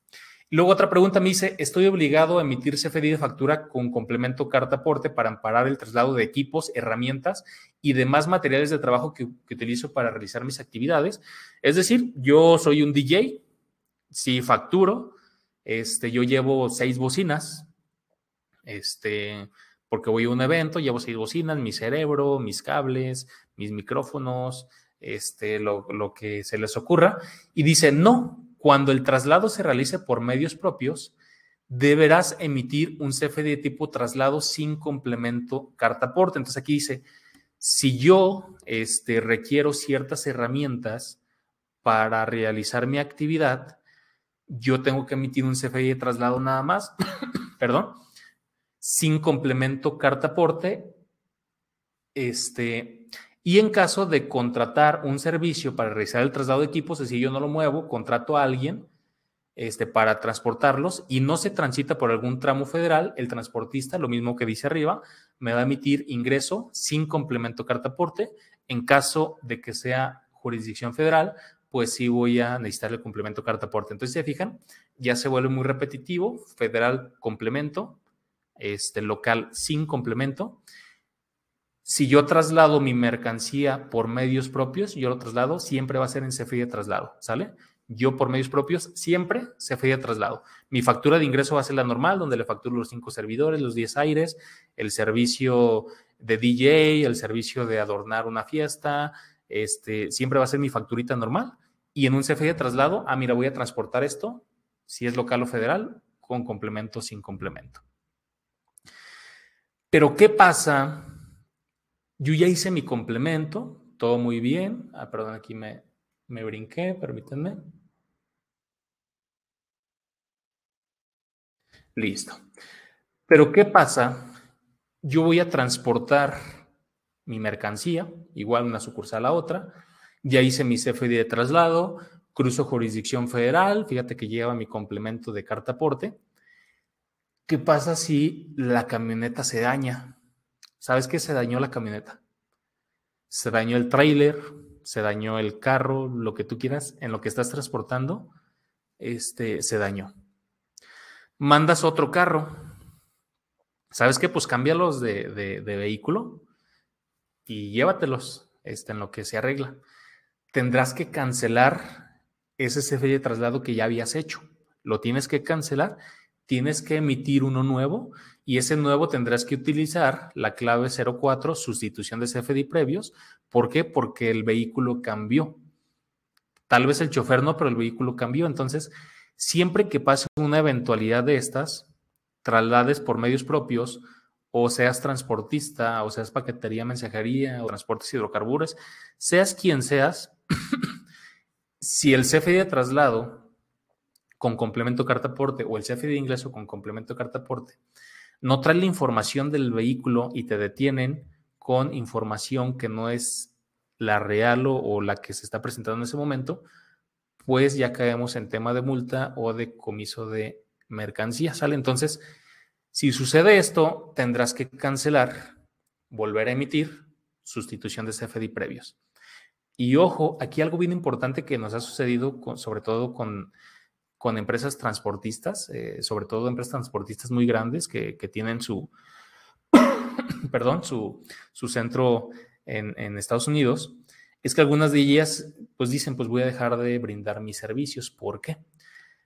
Luego otra pregunta me dice, ¿estoy obligado a emitir CFDI de factura con complemento cartaporte para amparar el traslado de equipos, herramientas y demás materiales de trabajo que, utilizo para realizar mis actividades? Es decir, yo soy un DJ, si facturo, este, yo llevo seis bocinas, este, porque voy a un evento, llevo seis bocinas, mi cerebro, mis cables, mis micrófonos, este, lo, que se les ocurra. Y dice, no, cuando el traslado se realice por medios propios, deberás emitir un CFD tipo traslado sin complemento carta aporte. Entonces aquí dice, si yo este, requiero ciertas herramientas para realizar mi actividad, yo tengo que emitir un CFD de traslado nada más, perdón, sin complemento carta Este, y en caso de contratar un servicio para realizar el traslado de equipos, es decir, yo no lo muevo, contrato a alguien este, para transportarlos y no se transita por algún tramo federal, el transportista, lo mismo que dice arriba, me va a emitir ingreso sin complemento cartaporte. En caso de que sea jurisdicción federal, pues sí voy a necesitar el complemento cartaporte. aporte. Entonces, se fijan, ya se vuelve muy repetitivo, federal complemento, este, local sin complemento. Si yo traslado mi mercancía por medios propios, yo lo traslado, siempre va a ser en CFI de traslado, ¿sale? Yo por medios propios, siempre CFI de traslado. Mi factura de ingreso va a ser la normal, donde le facturo los cinco servidores, los 10 aires, el servicio de DJ, el servicio de adornar una fiesta, este, siempre va a ser mi facturita normal. Y en un CFI de traslado, ah, mira, voy a transportar esto, si es local o federal, con complemento, sin complemento. Pero ¿qué pasa? Yo ya hice mi complemento, todo muy bien. Ah, perdón, aquí me, brinqué, permítanme. Listo. Pero ¿qué pasa? Yo voy a transportar mi mercancía, igual una sucursal a la otra. Ya hice mi CFD de traslado, cruzo jurisdicción federal, fíjate que lleva mi complemento de cartaporte ¿Qué pasa si la camioneta se daña? ¿Sabes qué se dañó la camioneta? Se dañó el trailer, se dañó el carro, lo que tú quieras, en lo que estás transportando, este, se dañó. Mandas otro carro. ¿Sabes qué? Pues cámbialos de, de, vehículo y llévatelos este, en lo que se arregla. Tendrás que cancelar ese CFE de traslado que ya habías hecho. Lo tienes que cancelar tienes que emitir uno nuevo y ese nuevo tendrás que utilizar la clave 04, sustitución de CFD previos. ¿Por qué? Porque el vehículo cambió. Tal vez el chofer no, pero el vehículo cambió. Entonces, siempre que pase una eventualidad de estas, traslades por medios propios, o seas transportista, o seas paquetería, mensajería, o transportes hidrocarburos, seas quien seas, si el CFD de traslado con complemento carta aporte o el CFD de ingreso con complemento carta aporte, no traen la información del vehículo y te detienen con información que no es la real o, la que se está presentando en ese momento, pues ya caemos en tema de multa o de comiso de mercancía, ¿sale? Entonces, si sucede esto, tendrás que cancelar, volver a emitir, sustitución de CFD previos. Y ojo, aquí algo bien importante que nos ha sucedido, sobre todo con con empresas transportistas, eh, sobre todo empresas transportistas muy grandes que, tienen su, perdón, su, su centro en, Estados Unidos, es que algunas de ellas pues dicen, pues voy a dejar de brindar mis servicios. ¿Por qué?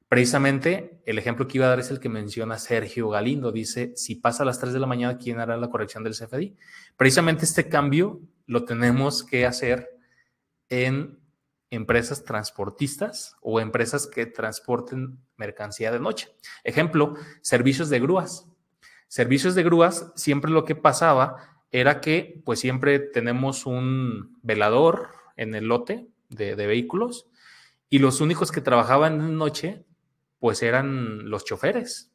Precisamente el ejemplo que iba a dar es el que menciona Sergio Galindo. Dice, si pasa a las 3 de la mañana, ¿quién hará la corrección del CFDI? Precisamente este cambio lo tenemos que hacer en empresas transportistas o empresas que transporten mercancía de noche. Ejemplo, servicios de grúas. Servicios de grúas, siempre lo que pasaba era que pues siempre tenemos un velador en el lote de, de vehículos y los únicos que trabajaban de noche pues eran los choferes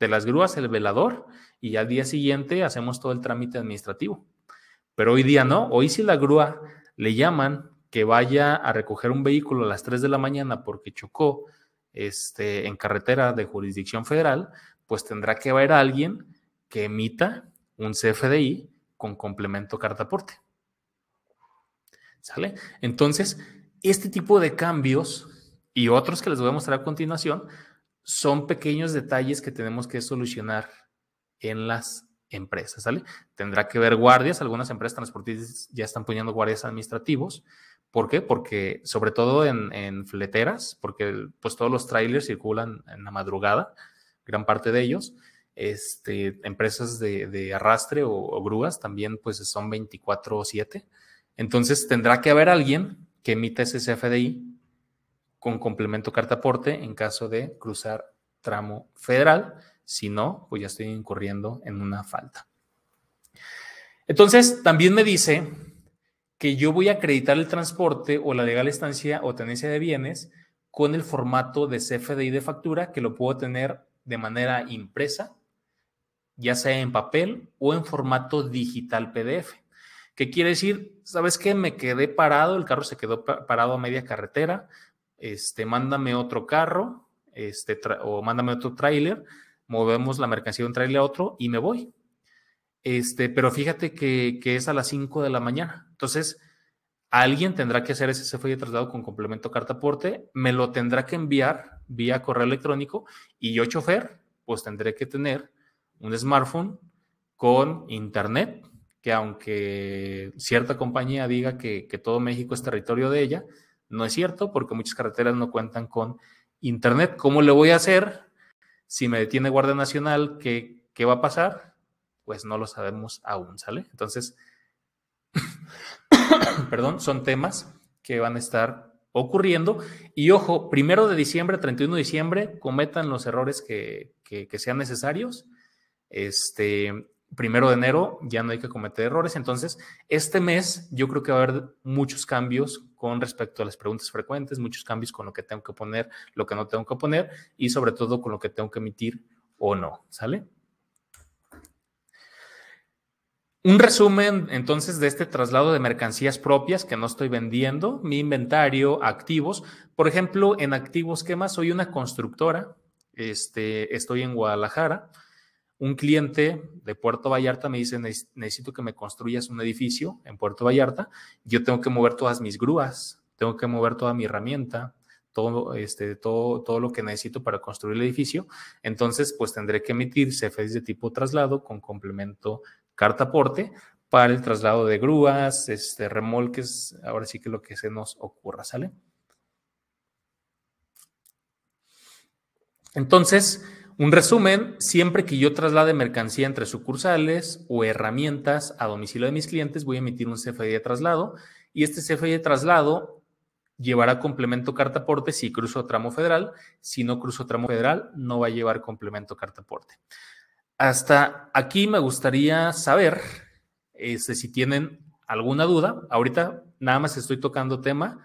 de las grúas, el velador y al día siguiente hacemos todo el trámite administrativo. Pero hoy día no, hoy si la grúa le llaman que vaya a recoger un vehículo a las 3 de la mañana porque chocó este, en carretera de jurisdicción federal, pues tendrá que haber alguien que emita un CFDI con complemento cartaporte. ¿Sale? Entonces, este tipo de cambios y otros que les voy a mostrar a continuación son pequeños detalles que tenemos que solucionar en las empresas, ¿sale? Tendrá que ver guardias, algunas empresas transportistas ya están poniendo guardias administrativos, ¿Por qué? Porque sobre todo en, en, fleteras, porque pues todos los trailers circulan en la madrugada, gran parte de ellos. Este, empresas de, arrastre o, grúas también pues son 24 o 7. Entonces tendrá que haber alguien que emita ese CFDI con complemento cartaporte en caso de cruzar tramo federal. Si no, pues ya estoy incurriendo en una falta. Entonces, también me dice que yo voy a acreditar el transporte o la legal estancia o tenencia de bienes con el formato de CFDI de factura que lo puedo tener de manera impresa, ya sea en papel o en formato digital PDF. ¿Qué quiere decir? ¿Sabes qué? Me quedé parado, el carro se quedó parado a media carretera, este, mándame otro carro este, o mándame otro trailer, movemos la mercancía de un trailer a otro y me voy. Este, pero fíjate que, es a las 5 de la mañana. Entonces, alguien tendrá que hacer ese fue de traslado con complemento carta aporte, me lo tendrá que enviar vía correo electrónico y yo, chofer, pues tendré que tener un smartphone con internet, que aunque cierta compañía diga que, todo México es territorio de ella, no es cierto porque muchas carreteras no cuentan con internet. ¿Cómo le voy a hacer si me detiene Guardia Nacional? ¿Qué, qué va a pasar? pues no lo sabemos aún, ¿sale? Entonces, perdón, son temas que van a estar ocurriendo. Y ojo, primero de diciembre, 31 de diciembre, cometan los errores que, sean necesarios. Este, primero de enero ya no hay que cometer errores. Entonces, este mes yo creo que va a haber muchos cambios con respecto a las preguntas frecuentes, muchos cambios con lo que tengo que poner, lo que no tengo que poner y sobre todo con lo que tengo que emitir o no, ¿sale? Un resumen entonces de este traslado de mercancías propias que no estoy vendiendo, mi inventario, activos. Por ejemplo, en activos, ¿qué más? Soy una constructora, este, estoy en Guadalajara. Un cliente de Puerto Vallarta me dice, necesito que me construyas un edificio en Puerto Vallarta. Yo tengo que mover todas mis grúas, tengo que mover toda mi herramienta, todo, este, todo, todo lo que necesito para construir el edificio. Entonces, pues tendré que emitir CFDs de tipo traslado con complemento carta aporte para el traslado de grúas, este, remolques, ahora sí que lo que se nos ocurra, ¿sale? Entonces, un resumen, siempre que yo traslade mercancía entre sucursales o herramientas a domicilio de mis clientes, voy a emitir un cfd de traslado y este CFD de traslado llevará complemento carta aporte si cruzo tramo federal, si no cruzo tramo federal, no va a llevar complemento carta aporte. Hasta aquí me gustaría saber este, si tienen alguna duda. Ahorita nada más estoy tocando tema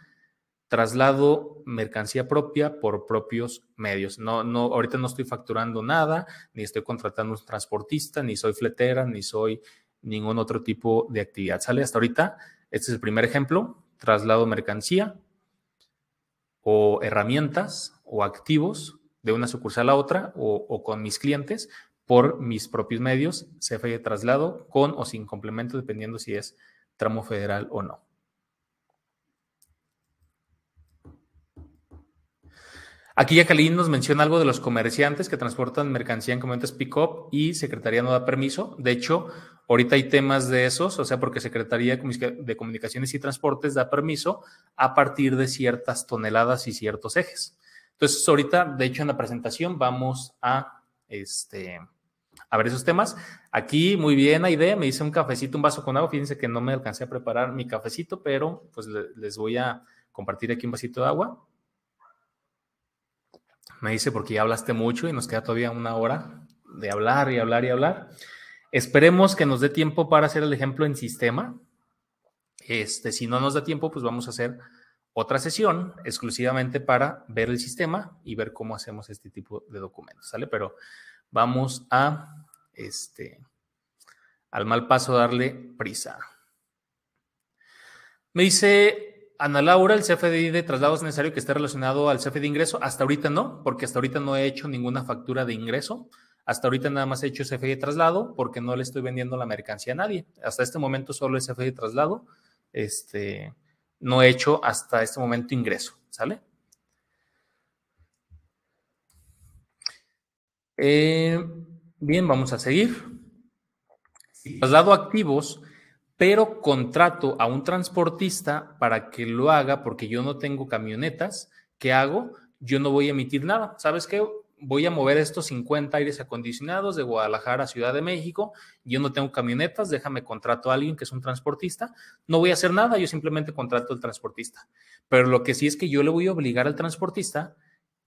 traslado mercancía propia por propios medios. No, no, ahorita no estoy facturando nada, ni estoy contratando un transportista, ni soy fletera, ni soy ningún otro tipo de actividad. ¿Sale? Hasta ahorita, este es el primer ejemplo, traslado mercancía o herramientas o activos de una sucursal a otra o con mis clientes, por mis propios medios, CFE de traslado, con o sin complemento, dependiendo si es tramo federal o no. Aquí Jacqueline nos menciona algo de los comerciantes que transportan mercancía en camionetas pick-up y Secretaría no da permiso. De hecho, ahorita hay temas de esos, o sea, porque Secretaría de Comunicaciones y Transportes da permiso a partir de ciertas toneladas y ciertos ejes. Entonces, ahorita, de hecho, en la presentación vamos a, este, a ver esos temas. Aquí, muy bien, Aide, me dice un cafecito, un vaso con agua. Fíjense que no me alcancé a preparar mi cafecito, pero pues les voy a compartir aquí un vasito de agua. Me dice, porque ya hablaste mucho y nos queda todavía una hora de hablar y hablar y hablar. Esperemos que nos dé tiempo para hacer el ejemplo en sistema. Este, si no nos da tiempo, pues vamos a hacer otra sesión exclusivamente para ver el sistema y ver cómo hacemos este tipo de documentos, ¿sale? Pero vamos a este, al mal paso darle prisa. Me dice Ana Laura, el CFDI de traslado es necesario que esté relacionado al CFDI de ingreso. Hasta ahorita no, porque hasta ahorita no he hecho ninguna factura de ingreso. Hasta ahorita nada más he hecho CFDI de traslado porque no le estoy vendiendo la mercancía a nadie. Hasta este momento solo es CFDI de traslado. Este, no he hecho hasta este momento ingreso, ¿sale? Eh, Bien, vamos a seguir. Traslado activos, pero contrato a un transportista para que lo haga porque yo no tengo camionetas. ¿Qué hago? Yo no voy a emitir nada. ¿Sabes qué? voy a mover estos 50 aires acondicionados de Guadalajara a Ciudad de México, yo no tengo camionetas, déjame contrato a alguien que es un transportista, no voy a hacer nada, yo simplemente contrato al transportista. Pero lo que sí es que yo le voy a obligar al transportista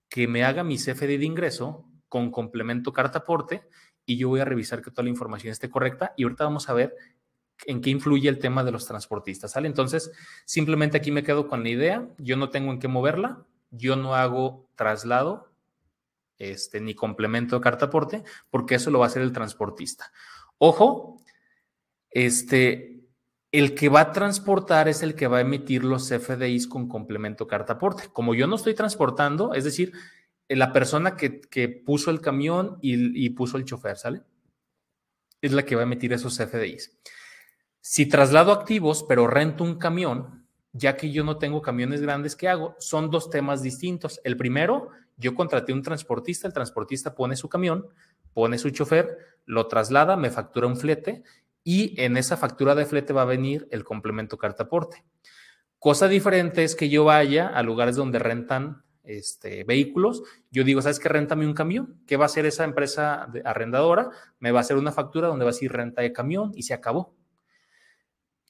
que me haga mi CFD de ingreso con complemento cartaporte y yo voy a revisar que toda la información esté correcta y ahorita vamos a ver en qué influye el tema de los transportistas, Entonces, simplemente aquí me quedo con la idea, yo no tengo en qué moverla, yo no hago traslado este, ni complemento de carta aporte, porque eso lo va a hacer el transportista. Ojo, este, el que va a transportar es el que va a emitir los FDIs con complemento carta aporte. Como yo no estoy transportando, es decir, eh, la persona que, puso el camión y, puso el chofer, ¿sale? Es la que va a emitir esos FDIs. Si traslado activos, pero rento un camión, ya que yo no tengo camiones grandes, ¿qué hago? Son dos temas distintos. El primero, yo contraté un transportista, el transportista pone su camión, pone su chofer, lo traslada, me factura un flete y en esa factura de flete va a venir el complemento cartaporte. Cosa diferente es que yo vaya a lugares donde rentan este, vehículos, yo digo, ¿sabes qué? Réntame un camión. ¿Qué va a hacer esa empresa arrendadora? Me va a hacer una factura donde va a decir renta de camión y se acabó.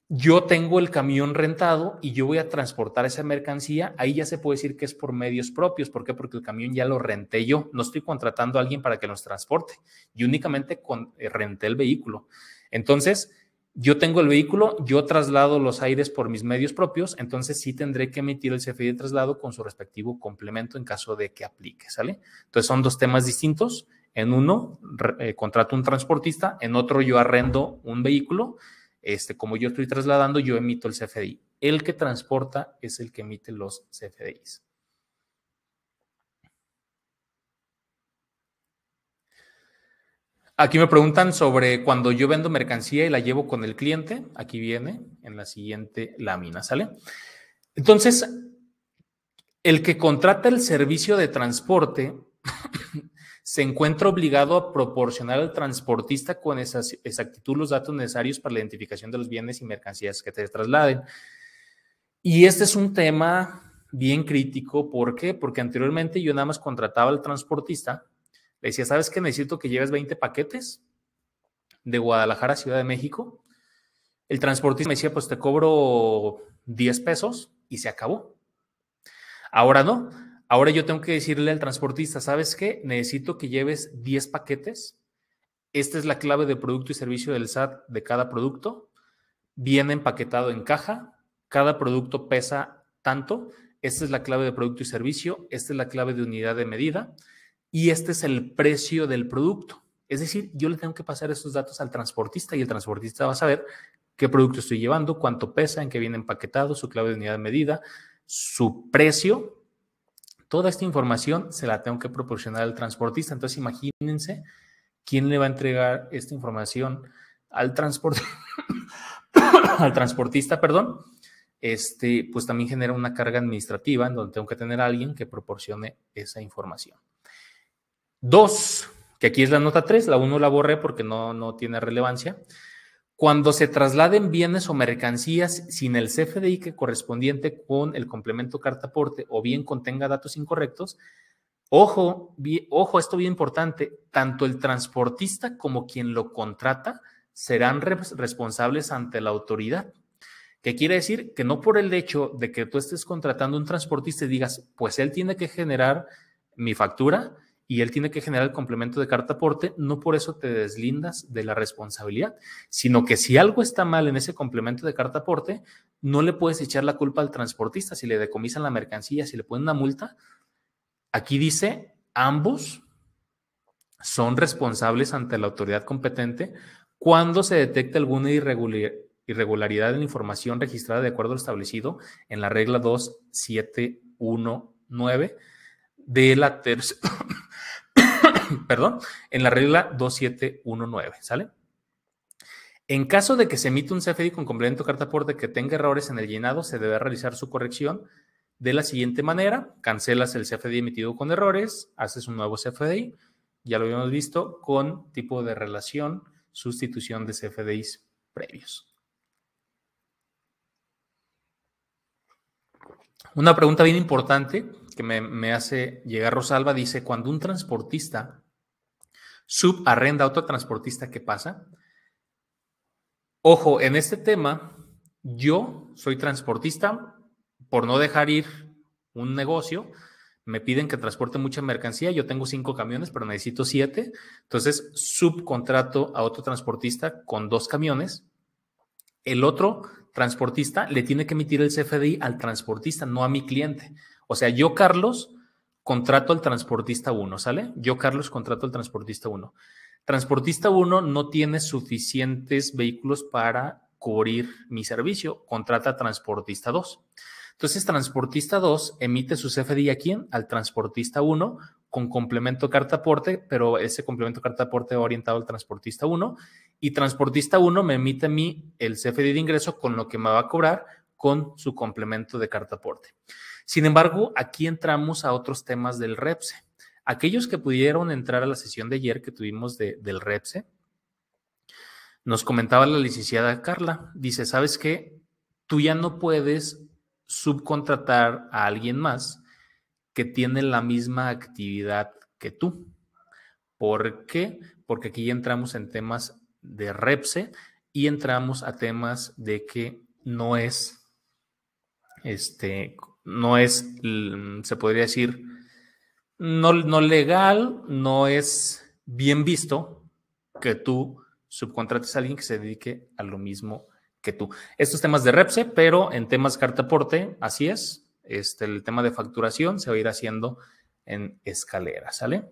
Yo tengo el camión rentado y yo voy a transportar esa mercancía. Ahí ya se puede decir que es por medios propios. ¿Por qué? Porque el camión ya lo renté yo. No estoy contratando a alguien para que nos transporte. y únicamente eh, renté el vehículo. Entonces, yo tengo el vehículo, yo traslado los aires por mis medios propios, entonces sí tendré que emitir el CFD de traslado con su respectivo complemento en caso de que aplique, ¿sale? Entonces son dos temas distintos. En uno eh, contrato un transportista, en otro yo arrendo un vehículo. Este, como yo estoy trasladando, yo emito el CFDI. El que transporta es el que emite los CFDIs. Aquí me preguntan sobre cuando yo vendo mercancía y la llevo con el cliente. Aquí viene en la siguiente lámina, ¿sale? Entonces, el que contrata el servicio de transporte se encuentra obligado a proporcionar al transportista con exactitud los datos necesarios para la identificación de los bienes y mercancías que te trasladen. Y este es un tema bien crítico. ¿Por qué? Porque anteriormente yo nada más contrataba al transportista le decía, ¿sabes qué? Necesito que lleves 20 paquetes de Guadalajara Ciudad de México. El transportista me decía, pues te cobro 10 pesos y se acabó. Ahora no. Ahora yo tengo que decirle al transportista, ¿sabes qué? Necesito que lleves 10 paquetes. Esta es la clave de producto y servicio del SAT de cada producto. Viene empaquetado en caja. Cada producto pesa tanto. Esta es la clave de producto y servicio. Esta es la clave de unidad de medida y este es el precio del producto. Es decir, yo le tengo que pasar esos datos al transportista y el transportista va a saber qué producto estoy llevando, cuánto pesa, en qué viene empaquetado, su clave de unidad de medida, su precio. Toda esta información se la tengo que proporcionar al transportista. Entonces imagínense quién le va a entregar esta información al, transportista, perdón. Este, pues también genera una carga administrativa en donde tengo que tener a alguien que proporcione esa información. Dos, que aquí es la nota tres, la uno la borré porque no, no tiene relevancia. Cuando se trasladen bienes o mercancías sin el CFDI que correspondiente con el complemento carta aporte o bien contenga datos incorrectos, ojo, ojo, esto bien importante, tanto el transportista como quien lo contrata serán responsables ante la autoridad. ¿Qué quiere decir? Que no por el hecho de que tú estés contratando un transportista y digas, pues él tiene que generar mi factura, y él tiene que generar el complemento de carta aporte, no por eso te deslindas de la responsabilidad, sino que si algo está mal en ese complemento de carta aporte, no le puedes echar la culpa al transportista si le decomisan la mercancía, si le ponen una multa. Aquí dice, ambos son responsables ante la autoridad competente cuando se detecta alguna irregularidad en la información registrada de acuerdo a establecido en la regla 2719 de la tercera perdón, en la regla 2719, ¿sale? En caso de que se emite un CFDI con complemento carta aporte que tenga errores en el llenado, se debe realizar su corrección de la siguiente manera. Cancelas el CFDI emitido con errores, haces un nuevo CFDI, ya lo habíamos visto, con tipo de relación, sustitución de CFDIs previos. Una pregunta bien importante que me, me hace llegar Rosalba dice, cuando un transportista subarrenda a otro transportista que pasa. Ojo, en este tema, yo soy transportista, por no dejar ir un negocio, me piden que transporte mucha mercancía, yo tengo cinco camiones, pero necesito siete, entonces subcontrato a otro transportista con dos camiones. El otro transportista le tiene que emitir el CFDI al transportista, no a mi cliente. O sea, yo, Carlos, contrato al transportista 1, ¿sale? Yo, Carlos, contrato al transportista 1. Transportista 1 no tiene suficientes vehículos para cubrir mi servicio, contrata a transportista 2. Entonces, transportista 2 emite su CFDI a quién? Al transportista 1 con complemento carta aporte, pero ese complemento carta aporte va orientado al transportista 1 y transportista 1 me emite a mí el CFDI de ingreso con lo que me va a cobrar con su complemento de carta aporte. Sin embargo, aquí entramos a otros temas del REPSE. Aquellos que pudieron entrar a la sesión de ayer que tuvimos del REPSE, nos comentaba la licenciada Carla, dice, ¿sabes qué? Tú ya no puedes subcontratar a alguien más que tiene la misma actividad que tú. ¿Por qué? Porque aquí ya entramos en temas de REPSE y entramos a temas de que no es este, no es, mm, se podría decir, no, legal, no es bien visto que tú subcontrates a alguien que se dedique a lo mismo que tú. Estos temas de REPSE, pero en temas carta aporte, así es. Este, el tema de facturación se va a ir haciendo en escalera, ¿sale?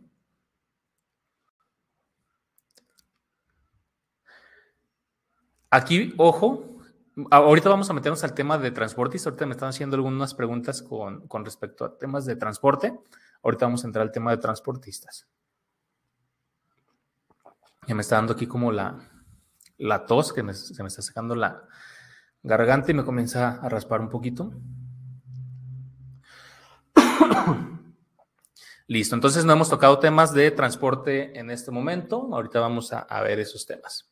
Aquí, ojo, Ahorita vamos a meternos al tema de transportistas Ahorita me están haciendo algunas preguntas con, respecto a temas de transporte. Ahorita vamos a entrar al tema de transportistas. Ya me está dando aquí como la, la tos, que se me está sacando la garganta y me comienza a raspar un poquito. Listo, entonces no hemos tocado temas de transporte en este momento. Ahorita vamos a ver esos temas.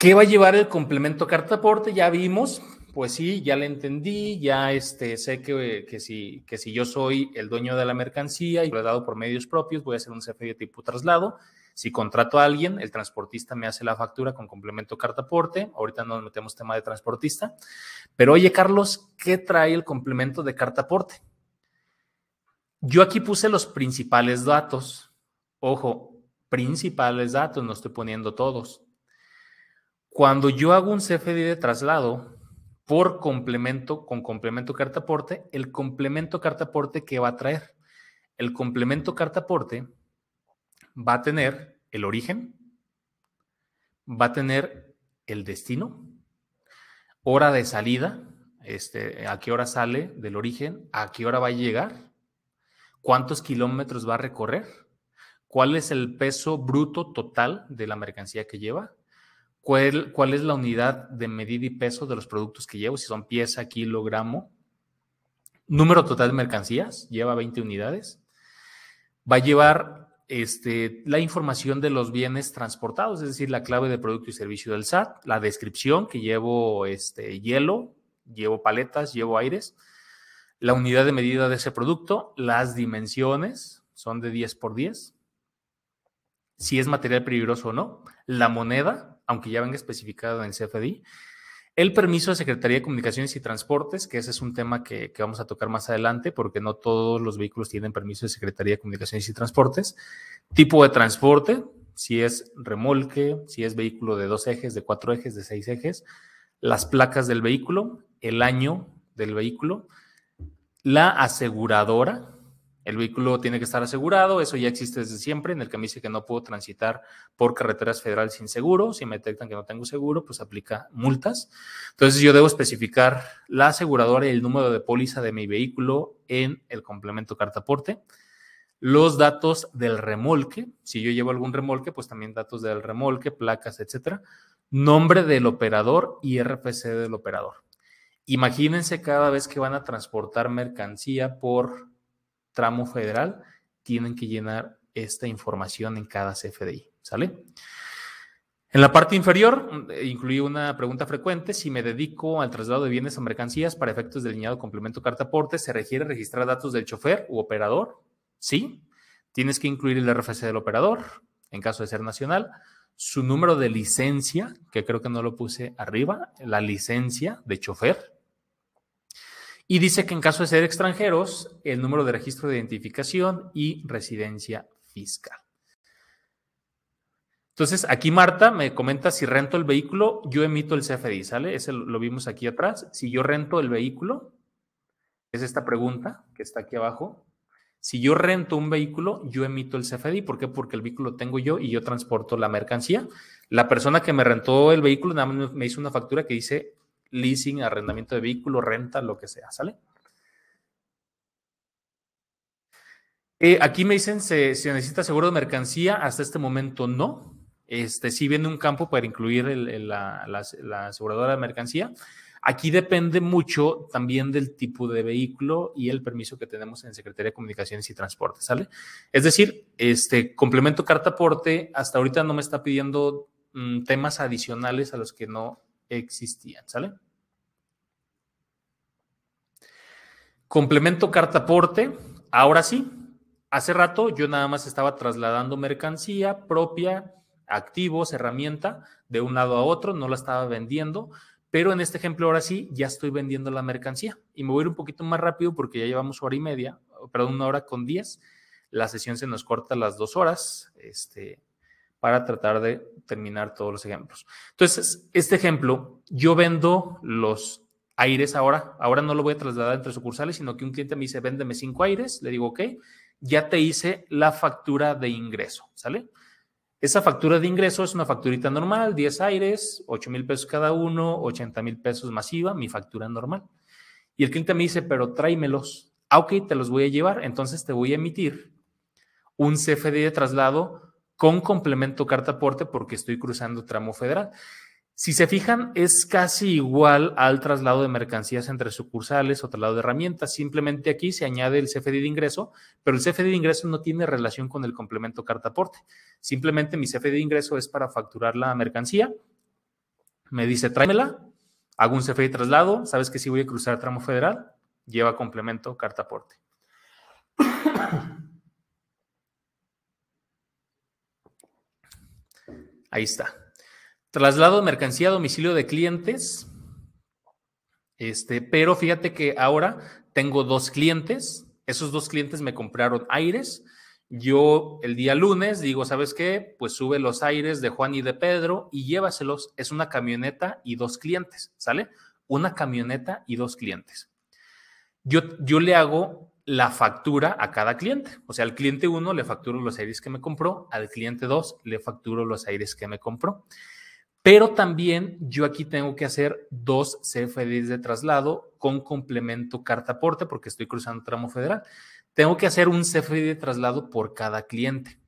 ¿Qué va a llevar el complemento cartaporte? Ya vimos, pues sí, ya le entendí, ya este, sé que, si, que si yo soy el dueño de la mercancía y lo he dado por medios propios, voy a hacer un CFE tipo traslado. Si contrato a alguien, el transportista me hace la factura con complemento carta aporte. Ahorita no nos metemos tema de transportista. Pero oye, Carlos, ¿qué trae el complemento de cartaporte? Yo aquí puse los principales datos. Ojo, principales datos, no estoy poniendo todos. Cuando yo hago un CFD de traslado por complemento, con complemento carta aporte, el complemento carta aporte que va a traer. El complemento carta aporte va a tener el origen, va a tener el destino, hora de salida, este, a qué hora sale del origen, a qué hora va a llegar, cuántos kilómetros va a recorrer, cuál es el peso bruto total de la mercancía que lleva, cuál, es la unidad de medida y peso de los productos que llevo, si son pieza, kilogramo, número total de mercancías, lleva 20 unidades, va a llevar este, la información de los bienes transportados, es decir, la clave de producto y servicio del SAT, la descripción que llevo este, hielo, llevo paletas, llevo aires, la unidad de medida de ese producto, las dimensiones, son de 10 por 10, si es material peligroso o no, la moneda, aunque ya venga especificado en CFDI. El permiso de Secretaría de Comunicaciones y Transportes, que ese es un tema que, que, vamos a tocar más adelante, porque no todos los vehículos tienen permiso de Secretaría de Comunicaciones y Transportes. Tipo de transporte, si es remolque, si es vehículo de dos ejes, de cuatro ejes, de seis ejes. Las placas del vehículo, el año del vehículo, la aseguradora, el vehículo tiene que estar asegurado, eso ya existe desde siempre, en el que me dice que no puedo transitar por carreteras federales sin seguro, si me detectan que no tengo seguro, pues aplica multas. Entonces yo debo especificar la aseguradora y el número de póliza de mi vehículo en el complemento cartaporte. Los datos del remolque, si yo llevo algún remolque, pues también datos del remolque, placas, etcétera. Nombre del operador y RFC del operador. Imagínense cada vez que van a transportar mercancía por tramo federal, tienen que llenar esta información en cada CFDI, ¿sale? En la parte inferior eh, incluí una pregunta frecuente. Si me dedico al traslado de bienes o mercancías para efectos delineado complemento carta aporte, ¿se requiere registrar datos del chofer u operador? Sí. Tienes que incluir el RFC del operador, en caso de ser nacional, su número de licencia, que creo que no lo puse arriba, la licencia de chofer, y dice que en caso de ser extranjeros, el número de registro de identificación y residencia fiscal. Entonces, aquí Marta me comenta si rento el vehículo, yo emito el CFDI, ¿sale? Ese lo vimos aquí atrás. Si yo rento el vehículo, es esta pregunta que está aquí abajo. Si yo rento un vehículo, yo emito el CFDI. ¿Por qué? Porque el vehículo lo tengo yo y yo transporto la mercancía. La persona que me rentó el vehículo nada más me hizo una factura que dice leasing, arrendamiento de vehículo, renta, lo que sea, ¿sale? Eh, aquí me dicen, ¿se, necesita seguro de mercancía? Hasta este momento no. Este, sí viene un campo para incluir la, aseguradora de mercancía. Aquí depende mucho también del tipo de vehículo y el permiso que tenemos en Secretaría de Comunicaciones y Transportes, ¿sale? Es decir, este complemento carta aporte, hasta ahorita no me está pidiendo mm, temas adicionales a los que no existían, ¿sale? Complemento carta Ahora sí, hace rato yo nada más estaba trasladando mercancía propia, activos, herramienta de un lado a otro, no la estaba vendiendo, pero en este ejemplo ahora sí ya estoy vendiendo la mercancía y me voy a ir un poquito más rápido porque ya llevamos hora y media, perdón, una hora con diez. La sesión se nos corta a las dos horas. Este, para tratar de terminar todos los ejemplos. Entonces, este ejemplo, yo vendo los aires ahora, ahora no lo voy a trasladar entre sucursales, sino que un cliente me dice, véndeme cinco aires, le digo, ok, ya te hice la factura de ingreso, ¿sale? Esa factura de ingreso es una facturita normal, 10 aires, 8 mil pesos cada uno, 80 mil pesos masiva, mi factura normal. Y el cliente me dice, pero tráemelos. Ah, ok, te los voy a llevar. Entonces te voy a emitir un CFD de traslado con complemento carta aporte porque estoy cruzando tramo federal. Si se fijan, es casi igual al traslado de mercancías entre sucursales o traslado de herramientas. Simplemente aquí se añade el CFD de ingreso, pero el CFD de ingreso no tiene relación con el complemento carta aporte. Simplemente mi CFD de ingreso es para facturar la mercancía. Me dice, tráemela, hago un CFD de traslado, sabes que si voy a cruzar tramo federal, lleva complemento carta aporte. Ahí está. Traslado de mercancía a domicilio de clientes. Este, pero fíjate que ahora tengo dos clientes. Esos dos clientes me compraron aires. Yo el día lunes digo, ¿sabes qué? Pues sube los aires de Juan y de Pedro y llévaselos. Es una camioneta y dos clientes, ¿sale? Una camioneta y dos clientes. Yo, yo le hago la factura a cada cliente. O sea, al cliente 1 le facturo los aires que me compró, al cliente 2 le facturo los aires que me compró. Pero también yo aquí tengo que hacer dos CFDs de traslado con complemento carta aporte porque estoy cruzando tramo federal. Tengo que hacer un CFD de traslado por cada cliente.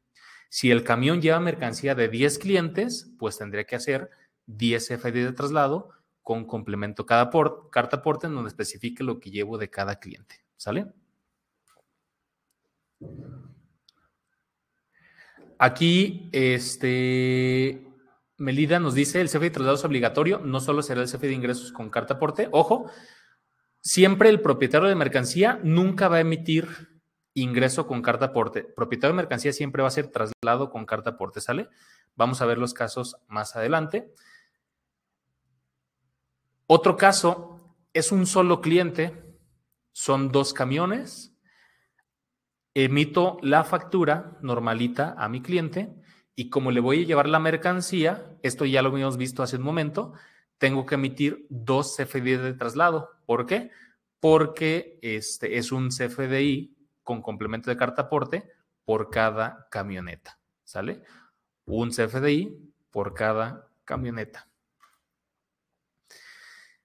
Si el camión lleva mercancía de 10 clientes, pues tendría que hacer 10 CFDs de traslado con complemento cada carta aporte en donde especifique lo que llevo de cada cliente. ¿Sale? Aquí, este, Melida nos dice, el CFE de traslado es obligatorio, no solo será el CF de ingresos con carta aporte. Ojo, siempre el propietario de mercancía nunca va a emitir ingreso con carta aporte. Propietario de mercancía siempre va a ser traslado con carta aporte, ¿sale? Vamos a ver los casos más adelante. Otro caso es un solo cliente, son dos camiones, emito la factura normalita a mi cliente y como le voy a llevar la mercancía, esto ya lo habíamos visto hace un momento, tengo que emitir dos CFDI de traslado. ¿Por qué? Porque este es un CFDI con complemento de carta aporte por cada camioneta, ¿sale? Un CFDI por cada camioneta.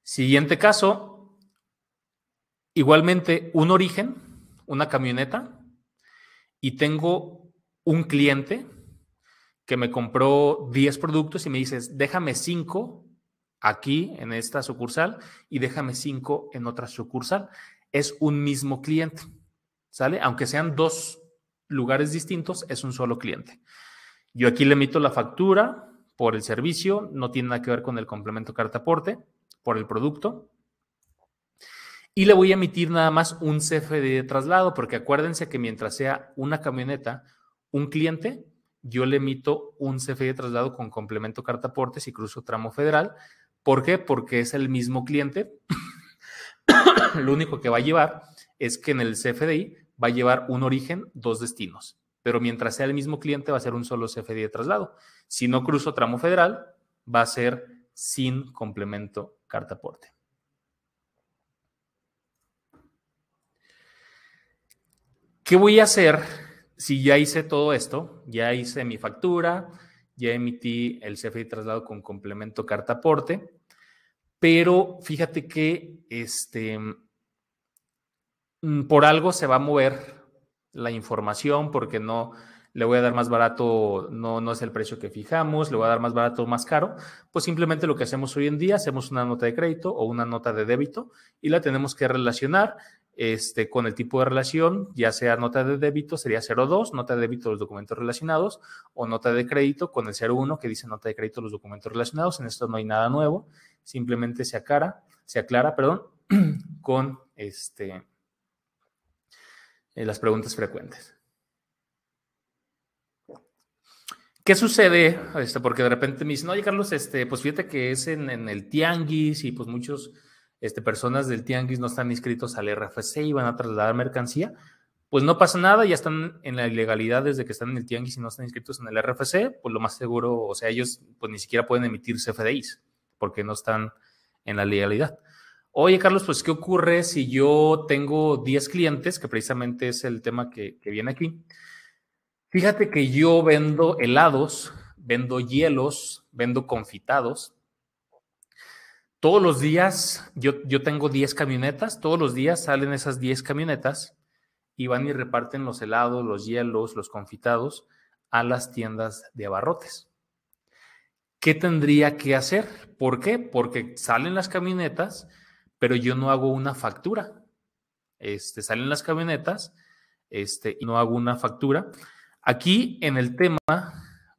Siguiente caso, igualmente un origen, una camioneta y tengo un cliente que me compró 10 productos y me dices, déjame 5 aquí en esta sucursal y déjame 5 en otra sucursal, es un mismo cliente, ¿sale? Aunque sean dos lugares distintos, es un solo cliente. Yo aquí le emito la factura por el servicio, no tiene nada que ver con el complemento carta aporte, por el producto. Y le voy a emitir nada más un CFDI de traslado, porque acuérdense que mientras sea una camioneta, un cliente, yo le emito un CFD de traslado con complemento cartaporte si cruzo tramo federal. ¿Por qué? Porque es el mismo cliente. Lo único que va a llevar es que en el CFDI va a llevar un origen, dos destinos. Pero mientras sea el mismo cliente, va a ser un solo CFDI de traslado. Si no cruzo tramo federal, va a ser sin complemento cartaporte. ¿qué voy a hacer si ya hice todo esto? Ya hice mi factura, ya emití el CFI traslado con complemento carta aporte, pero fíjate que este, mm, por algo se va a mover la información porque no le voy a dar más barato, no, no es el precio que fijamos, le voy a dar más barato o más caro, pues simplemente lo que hacemos hoy en día, hacemos una nota de crédito o una nota de débito y la tenemos que relacionar este, con el tipo de relación, ya sea nota de débito sería 02, nota de débito los documentos relacionados, o nota de crédito con el 01 que dice nota de crédito los documentos relacionados. En esto no hay nada nuevo, simplemente se aclara, se aclara, perdón, con este, eh, las preguntas frecuentes. ¿Qué sucede? Este, porque de repente me dicen, oye Carlos, este, pues fíjate que es en, en el tianguis y pues muchos este, personas del Tianguis no están inscritos al RFC y van a trasladar mercancía, pues no pasa nada, ya están en la ilegalidad desde que están en el Tianguis y no están inscritos en el RFC, pues lo más seguro, o sea, ellos pues ni siquiera pueden emitir CFDIs porque no están en la legalidad. Oye, Carlos, pues ¿qué ocurre si yo tengo 10 clientes, que precisamente es el tema que viene aquí? Fíjate que yo vendo helados, vendo hielos, vendo confitados, todos los días, yo, yo tengo 10 camionetas, todos los días salen esas 10 camionetas y van y reparten los helados, los hielos, los confitados a las tiendas de abarrotes. ¿Qué tendría que hacer? ¿Por qué? Porque salen las camionetas, pero yo no hago una factura. Este, salen las camionetas este, y no hago una factura. Aquí en el tema,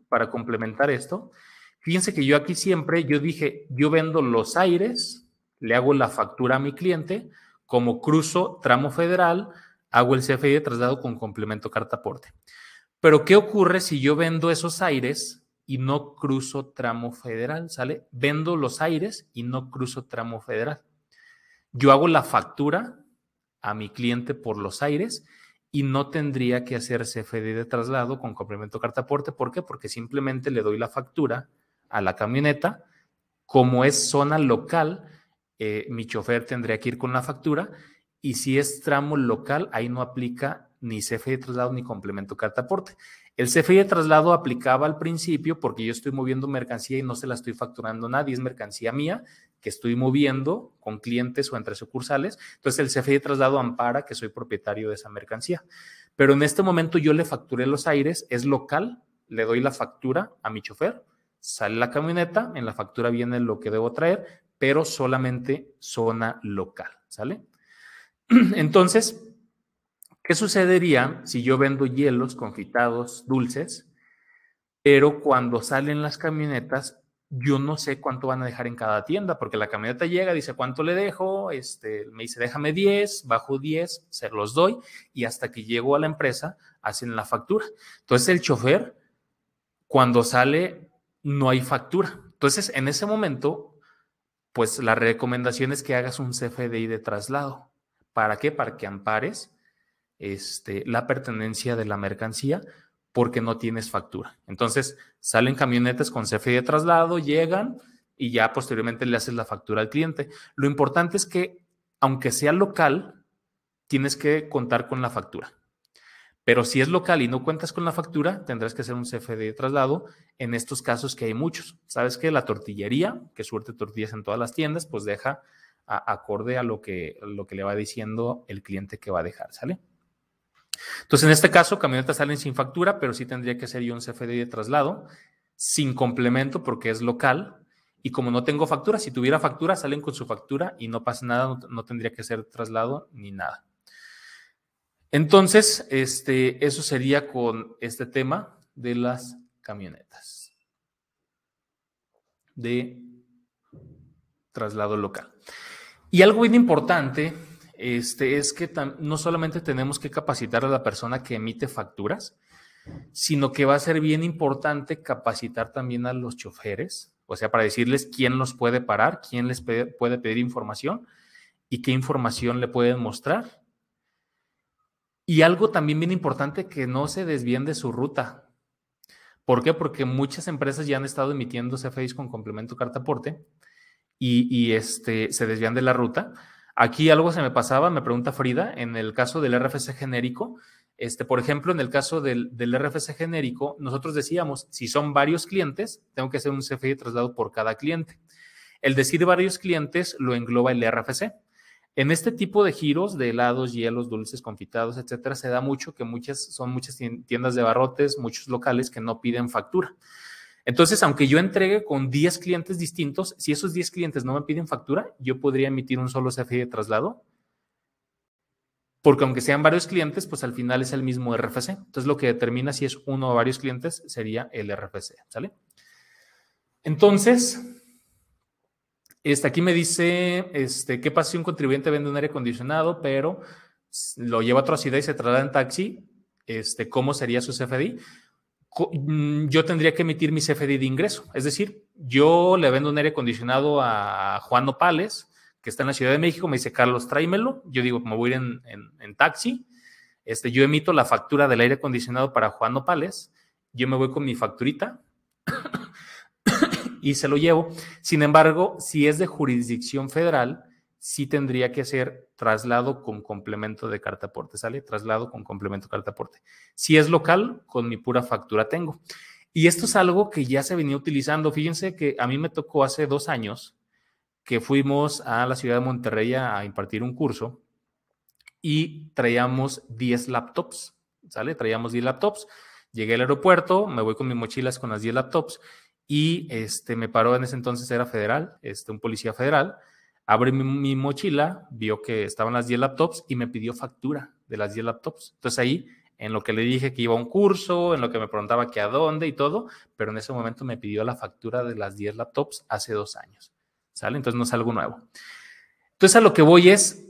para complementar esto, Fíjense que yo aquí siempre, yo dije, yo vendo los aires, le hago la factura a mi cliente, como cruzo tramo federal, hago el CFI de traslado con complemento cartaporte. Pero ¿qué ocurre si yo vendo esos aires y no cruzo tramo federal? ¿Sale? Vendo los aires y no cruzo tramo federal. Yo hago la factura a mi cliente por los aires y no tendría que hacer CFD de traslado con complemento cartaporte. ¿Por qué? Porque simplemente le doy la factura a la camioneta. Como es zona local, eh, mi chofer tendría que ir con la factura y si es tramo local, ahí no aplica ni CFE de traslado ni complemento cartaporte. El CFE de traslado aplicaba al principio porque yo estoy moviendo mercancía y no se la estoy facturando a nadie, es mercancía mía que estoy moviendo con clientes o entre sucursales. Entonces el CFE de traslado ampara que soy propietario de esa mercancía. Pero en este momento yo le facturé los aires, es local, le doy la factura a mi chofer, sale la camioneta, en la factura viene lo que debo traer, pero solamente zona local, ¿sale? Entonces, ¿qué sucedería si yo vendo hielos, confitados, dulces, pero cuando salen las camionetas, yo no sé cuánto van a dejar en cada tienda, porque la camioneta llega, dice cuánto le dejo, este, me dice déjame 10, bajo 10, se los doy y hasta que llego a la empresa hacen la factura. Entonces el chofer, cuando sale no hay factura. Entonces, en ese momento, pues la recomendación es que hagas un CFDI de traslado. ¿Para qué? Para que ampares este, la pertenencia de la mercancía porque no tienes factura. Entonces, salen camionetas con CFDI de traslado, llegan y ya posteriormente le haces la factura al cliente. Lo importante es que, aunque sea local, tienes que contar con la factura. Pero si es local y no cuentas con la factura, tendrás que hacer un CFD de traslado en estos casos que hay muchos. Sabes que la tortillería, que suerte tortillas en todas las tiendas, pues deja acorde a lo que, lo que le va diciendo el cliente que va a dejar, ¿sale? Entonces, en este caso, camionetas salen sin factura, pero sí tendría que ser yo un CFD de traslado, sin complemento porque es local. Y como no tengo factura, si tuviera factura, salen con su factura y no pasa nada, no tendría que ser traslado ni nada. Entonces, este, eso sería con este tema de las camionetas de traslado local. Y algo bien importante este, es que no solamente tenemos que capacitar a la persona que emite facturas, sino que va a ser bien importante capacitar también a los choferes, o sea, para decirles quién los puede parar, quién les puede pedir información y qué información le pueden mostrar y algo también bien importante, que no se desvíen de su ruta. ¿Por qué? Porque muchas empresas ya han estado emitiendo CFIs con complemento carta aporte y, este, se desvían de la ruta. Aquí algo se me pasaba, me pregunta Frida, en el caso del RFC genérico, este, por ejemplo, en el caso del, RFC genérico, nosotros decíamos, si son varios clientes, tengo que hacer un CFDI traslado por cada cliente. El decir varios clientes lo engloba el RFC. En este tipo de giros de helados, hielos, dulces, confitados, etcétera, se da mucho que muchas son muchas tiendas de barrotes, muchos locales que no piden factura. Entonces, aunque yo entregue con 10 clientes distintos, si esos 10 clientes no me piden factura, yo podría emitir un solo CFI de traslado. Porque aunque sean varios clientes, pues al final es el mismo RFC. Entonces, lo que determina si es uno o varios clientes sería el RFC, ¿sale? Entonces, este, aquí me dice, este, ¿qué pasa si un contribuyente vende un aire acondicionado, pero lo lleva a otra ciudad y se traslada en taxi? Este, ¿Cómo sería su CFD? Mm, yo tendría que emitir mi CFD de ingreso. Es decir, yo le vendo un aire acondicionado a Juan Nopales, que está en la Ciudad de México, me dice, Carlos, tráemelo. Yo digo, me voy en, taxi. Este, yo emito la factura del aire acondicionado para Juan Nopales. Yo me voy con mi facturita y se lo llevo. Sin embargo, si es de jurisdicción federal, sí tendría que ser traslado con complemento de carta aporte, ¿sale? Traslado con complemento de carta aporte. Si es local, con mi pura factura tengo. Y esto es algo que ya se venía utilizando. Fíjense que a mí me tocó hace dos años que fuimos a la ciudad de Monterrey a impartir un curso y traíamos 10 laptops, ¿sale? Traíamos 10 laptops. Llegué al aeropuerto, me voy con mis mochilas con las 10 laptops y este, me paró en ese entonces, era federal, este, un policía federal, Abrió mi, mochila, vio que estaban las 10 laptops y me pidió factura de las 10 laptops. Entonces ahí, en lo que le dije que iba a un curso, en lo que me preguntaba qué a dónde y todo, pero en ese momento me pidió la factura de las 10 laptops hace dos años, ¿sale? Entonces no es algo nuevo. Entonces a lo que voy es,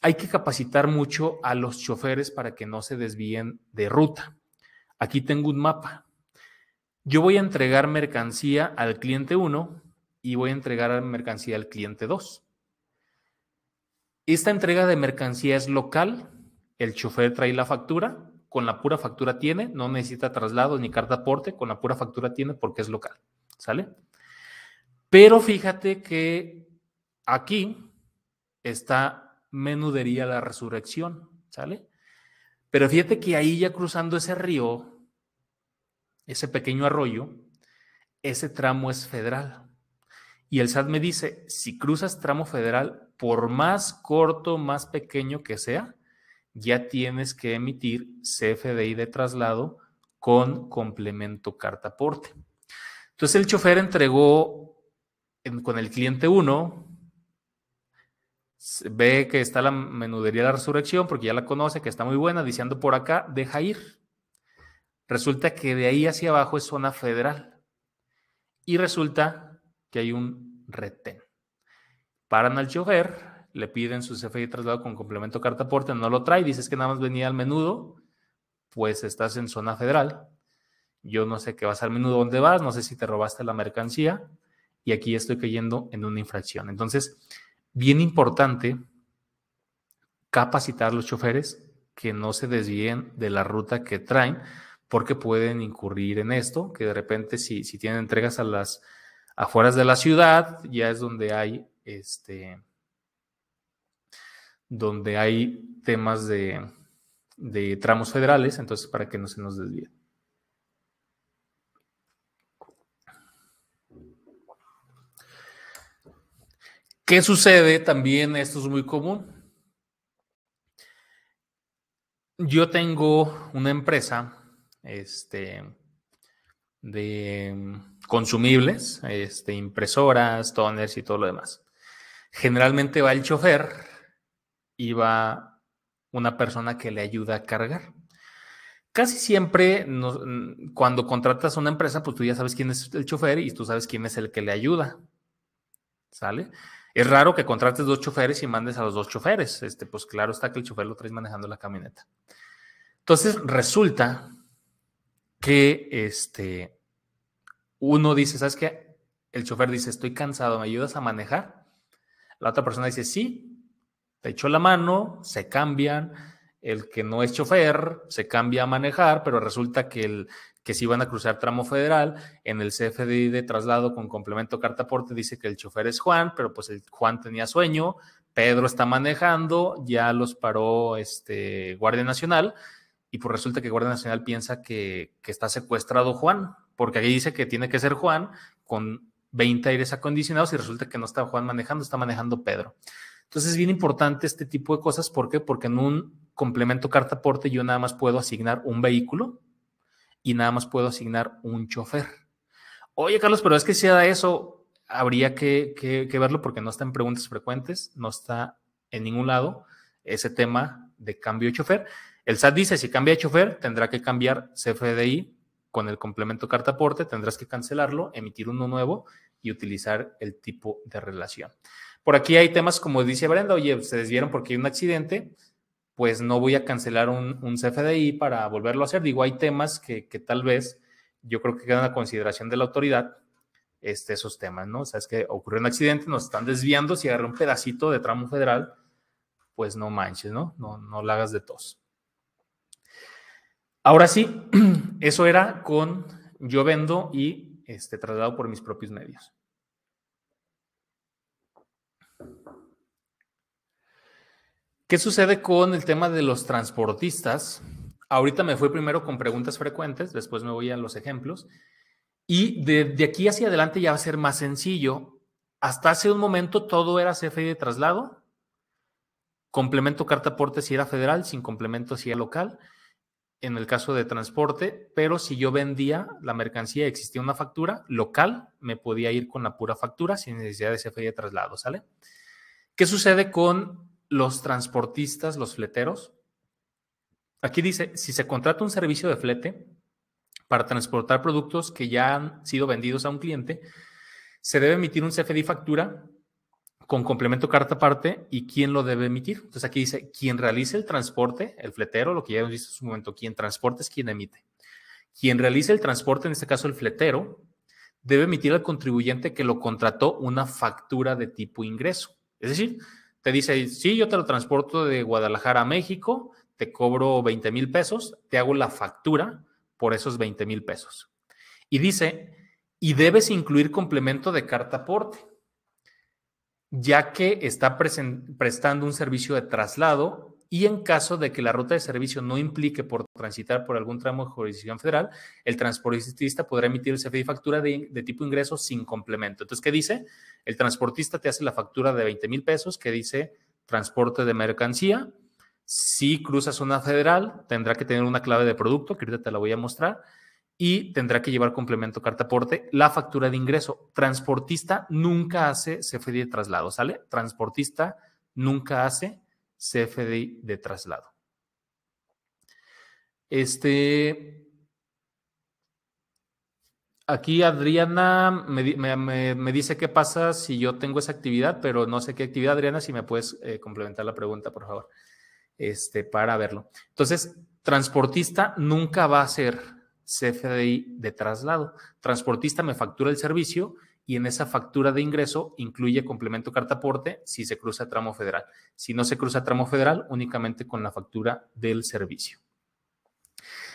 hay que capacitar mucho a los choferes para que no se desvíen de ruta. Aquí tengo un mapa, yo voy a entregar mercancía al cliente 1 y voy a entregar mercancía al cliente 2. Esta entrega de mercancía es local, el chofer trae la factura, con la pura factura tiene, no necesita traslado ni carta aporte, con la pura factura tiene porque es local, ¿sale? Pero fíjate que aquí está menudería la resurrección, ¿sale? Pero fíjate que ahí ya cruzando ese río, ese pequeño arroyo, ese tramo es federal. Y el SAT me dice, si cruzas tramo federal, por más corto, más pequeño que sea, ya tienes que emitir CFDI de traslado con complemento cartaporte. Entonces el chofer entregó con el cliente 1, ve que está la menudería de la resurrección porque ya la conoce, que está muy buena, diciendo por acá, deja ir. Resulta que de ahí hacia abajo es zona federal. Y resulta que hay un retén. Paran al chofer, le piden su y traslado con complemento carta aporte, no lo trae, dices que nada más venía al menudo, pues estás en zona federal. Yo no sé qué vas al menudo, dónde vas, no sé si te robaste la mercancía y aquí estoy cayendo en una infracción. Entonces, bien importante capacitar a los choferes que no se desvíen de la ruta que traen porque pueden incurrir en esto, que de repente si, si tienen entregas a las afueras de la ciudad, ya es donde hay este donde hay temas de, de tramos federales, entonces para que no se nos desvíe. ¿Qué sucede? También esto es muy común. Yo tengo una empresa este, de consumibles, este, impresoras, toners y todo lo demás. Generalmente va el chofer y va una persona que le ayuda a cargar. Casi siempre mm, cuando contratas una empresa, pues tú ya sabes quién es el chofer y tú sabes quién es el que le ayuda. ¿Sale? Es raro que contrates dos choferes y mandes a los dos choferes. Este, pues claro está que el chofer lo traes manejando la camioneta. Entonces resulta que este, uno dice, ¿sabes qué? El chofer dice, estoy cansado, ¿me ayudas a manejar? La otra persona dice, sí, te echo la mano, se cambian, el que no es chofer se cambia a manejar, pero resulta que el que si van a cruzar tramo federal, en el CFDI de traslado con complemento carta aporte dice que el chofer es Juan, pero pues el Juan tenía sueño, Pedro está manejando, ya los paró este Guardia Nacional, y pues resulta que Guardia Nacional piensa que, está secuestrado Juan, porque ahí dice que tiene que ser Juan con 20 aires acondicionados y resulta que no está Juan manejando, está manejando Pedro. Entonces es bien importante este tipo de cosas. ¿Por qué? Porque en un complemento carta yo nada más puedo asignar un vehículo y nada más puedo asignar un chofer. Oye, Carlos, pero es que si da eso, habría que, que, verlo porque no está en preguntas frecuentes, no está en ningún lado ese tema de cambio de chofer. El SAT dice, si cambia de chofer, tendrá que cambiar CFDI con el complemento cartaporte, tendrás que cancelarlo, emitir uno nuevo y utilizar el tipo de relación. Por aquí hay temas como dice Brenda, oye, se desvieron porque hay un accidente, pues no voy a cancelar un, CFDI para volverlo a hacer. Digo, hay temas que, tal vez yo creo que quedan a consideración de la autoridad este, esos temas, ¿no? O sea, es que ocurrió un accidente, nos están desviando, si agarra un pedacito de tramo federal, pues no manches, ¿no? No, no la hagas de tos. Ahora sí, eso era con yo vendo y este, por mis propios medios. ¿Qué sucede con el tema de los transportistas? Ahorita me fui primero con preguntas frecuentes, después me voy a los ejemplos. Y de, aquí hacia adelante ya va a ser más sencillo. Hasta hace un momento todo era CFI de traslado, complemento carta aporte si era federal, sin complemento si era local, en el caso de transporte, pero si yo vendía la mercancía, existía una factura local, me podía ir con la pura factura sin necesidad de CFD de traslado, ¿sale? ¿Qué sucede con los transportistas, los fleteros? Aquí dice, si se contrata un servicio de flete para transportar productos que ya han sido vendidos a un cliente, se debe emitir un CFD factura con complemento carta aparte y quién lo debe emitir. Entonces aquí dice, quien realice el transporte, el fletero, lo que ya hemos visto en su momento, quien transporte es quien emite. Quien realice el transporte, en este caso el fletero, debe emitir al contribuyente que lo contrató una factura de tipo ingreso. Es decir, te dice, sí, yo te lo transporto de Guadalajara a México, te cobro 20 mil pesos, te hago la factura por esos 20 mil pesos. Y dice, y debes incluir complemento de carta aporte ya que está prestando un servicio de traslado y en caso de que la ruta de servicio no implique por transitar por algún tramo de jurisdicción federal, el transportista podrá emitir el y factura de, tipo ingreso sin complemento. Entonces, ¿qué dice? El transportista te hace la factura de 20 mil pesos que dice transporte de mercancía. Si cruzas una federal, tendrá que tener una clave de producto, que ahorita te la voy a mostrar y tendrá que llevar complemento carta aporte, la factura de ingreso. Transportista nunca hace CFDI de traslado, ¿sale? Transportista nunca hace CFDI de traslado. Este, Aquí Adriana me, dice qué pasa si yo tengo esa actividad, pero no sé qué actividad, Adriana, si me puedes eh, complementar la pregunta, por favor, este, para verlo. Entonces, transportista nunca va a ser CFDI de traslado. Transportista me factura el servicio y en esa factura de ingreso incluye complemento cartaporte si se cruza tramo federal. Si no se cruza tramo federal, únicamente con la factura del servicio.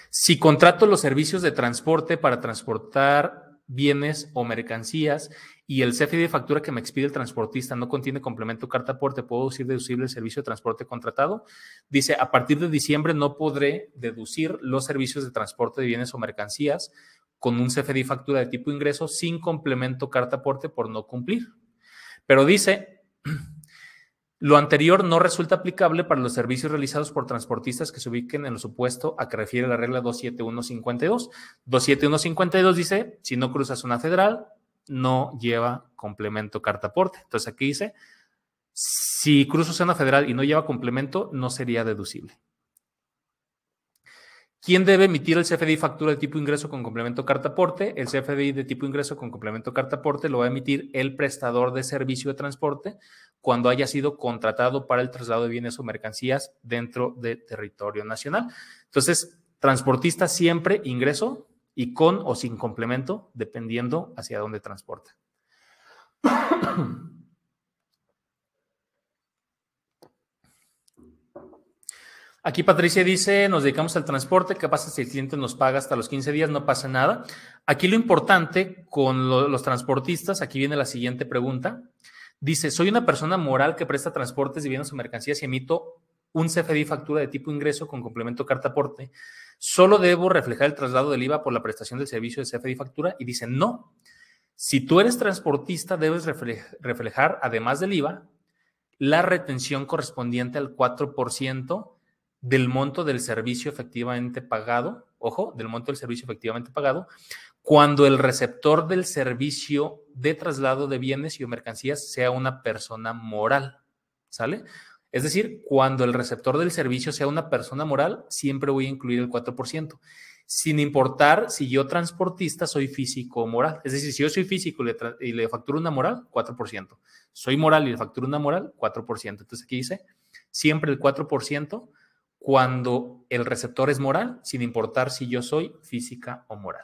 Si contrato los servicios de transporte para transportar bienes o mercancías y el CFD de factura que me expide el transportista no contiene complemento carta aporte, ¿puedo decir deducible el servicio de transporte contratado? Dice, a partir de diciembre no podré deducir los servicios de transporte de bienes o mercancías con un CFD factura de tipo ingreso sin complemento carta aporte por no cumplir. Pero dice, lo anterior no resulta aplicable para los servicios realizados por transportistas que se ubiquen en lo supuesto a que refiere la regla 27152. 27152 dice, si no cruzas una federal, no lleva complemento cartaporte Entonces aquí dice, si cruzo zona federal y no lleva complemento, no sería deducible. ¿Quién debe emitir el CFDI factura de tipo ingreso con complemento cartaporte El CFDI de tipo ingreso con complemento cartaporte lo va a emitir el prestador de servicio de transporte cuando haya sido contratado para el traslado de bienes o mercancías dentro de territorio nacional. Entonces, transportista siempre ingreso y con o sin complemento, dependiendo hacia dónde transporta. Aquí Patricia dice, nos dedicamos al transporte, ¿qué pasa si el cliente nos paga hasta los 15 días? No pasa nada. Aquí lo importante con los transportistas, aquí viene la siguiente pregunta. Dice, soy una persona moral que presta transportes de bienes o mercancías y emito un CFDI factura de tipo ingreso con complemento carta aporte solo debo reflejar el traslado del IVA por la prestación del servicio de CFDI factura y dicen no. Si tú eres transportista, debes reflejar, además del IVA, la retención correspondiente al 4% del monto del servicio efectivamente pagado, ojo, del monto del servicio efectivamente pagado, cuando el receptor del servicio de traslado de bienes y o mercancías sea una persona moral, ¿sale? Es decir, cuando el receptor del servicio sea una persona moral, siempre voy a incluir el 4%, sin importar si yo transportista soy físico o moral. Es decir, si yo soy físico y le, facturo una moral, 4%. Soy moral y le facturo una moral, 4%. Entonces aquí dice, siempre el 4% cuando el receptor es moral, sin importar si yo soy física o moral.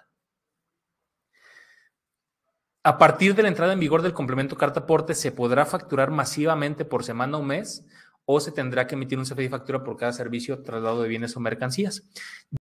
A partir de la entrada en vigor del complemento carta aporte, se podrá facturar masivamente por semana o mes o se tendrá que emitir un de factura por cada servicio, traslado de bienes o mercancías.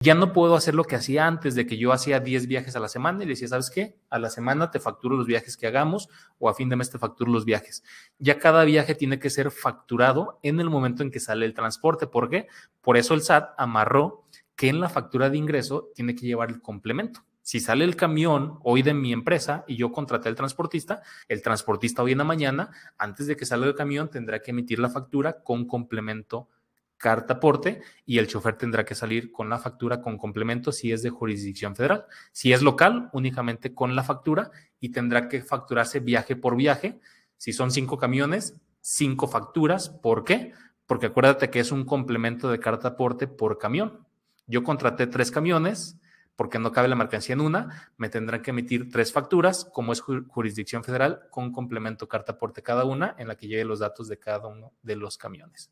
Ya no puedo hacer lo que hacía antes de que yo hacía 10 viajes a la semana y le decía, ¿sabes qué? A la semana te facturo los viajes que hagamos o a fin de mes te facturo los viajes. Ya cada viaje tiene que ser facturado en el momento en que sale el transporte. ¿Por qué? Por eso el SAT amarró que en la factura de ingreso tiene que llevar el complemento. Si sale el camión hoy de mi empresa y yo contraté al transportista, el transportista hoy en la mañana, antes de que salga el camión, tendrá que emitir la factura con complemento carta aporte y el chofer tendrá que salir con la factura con complemento si es de jurisdicción federal. Si es local, únicamente con la factura y tendrá que facturarse viaje por viaje. Si son cinco camiones, cinco facturas. ¿Por qué? Porque acuérdate que es un complemento de carta aporte por camión. Yo contraté tres camiones, porque no cabe la mercancía en una, me tendrán que emitir tres facturas, como es jurisdicción federal, con complemento carta aporte cada una, en la que lleve los datos de cada uno de los camiones.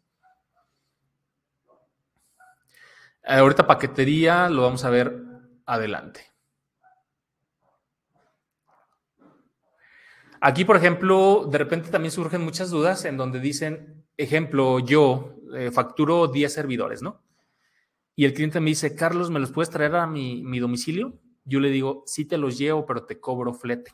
Ahorita paquetería lo vamos a ver adelante. Aquí, por ejemplo, de repente también surgen muchas dudas en donde dicen, ejemplo, yo eh, facturo 10 servidores, ¿no? y el cliente me dice, Carlos, ¿me los puedes traer a mi, domicilio? Yo le digo, sí te los llevo, pero te cobro flete.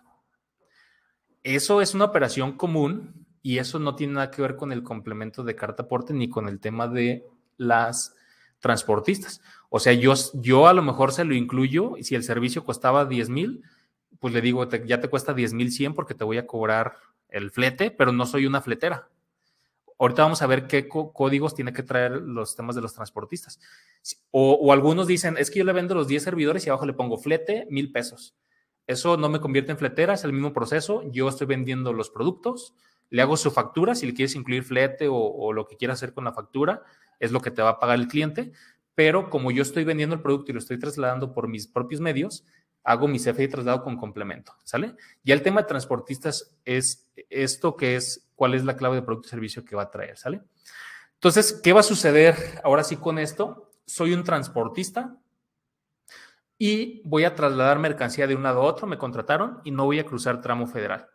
Eso es una operación común y eso no tiene nada que ver con el complemento de carta aporte ni con el tema de las transportistas. O sea, yo, yo a lo mejor se lo incluyo y si el servicio costaba 10 mil, pues le digo, ya te cuesta 10 mil 100 porque te voy a cobrar el flete, pero no soy una fletera. Ahorita vamos a ver qué códigos tiene que traer los temas de los transportistas. O, algunos dicen, es que yo le vendo los 10 servidores y abajo le pongo flete, mil pesos. Eso no me convierte en fletera, es el mismo proceso. Yo estoy vendiendo los productos, le hago su factura, si le quieres incluir flete o, o lo que quieras hacer con la factura, es lo que te va a pagar el cliente. Pero como yo estoy vendiendo el producto y lo estoy trasladando por mis propios medios, hago mi CFE traslado con complemento, ¿sale? Y el tema de transportistas es esto que es, cuál es la clave de producto y servicio que va a traer, ¿sale? Entonces, ¿qué va a suceder ahora sí con esto? Soy un transportista y voy a trasladar mercancía de un lado a otro, me contrataron y no voy a cruzar tramo federal.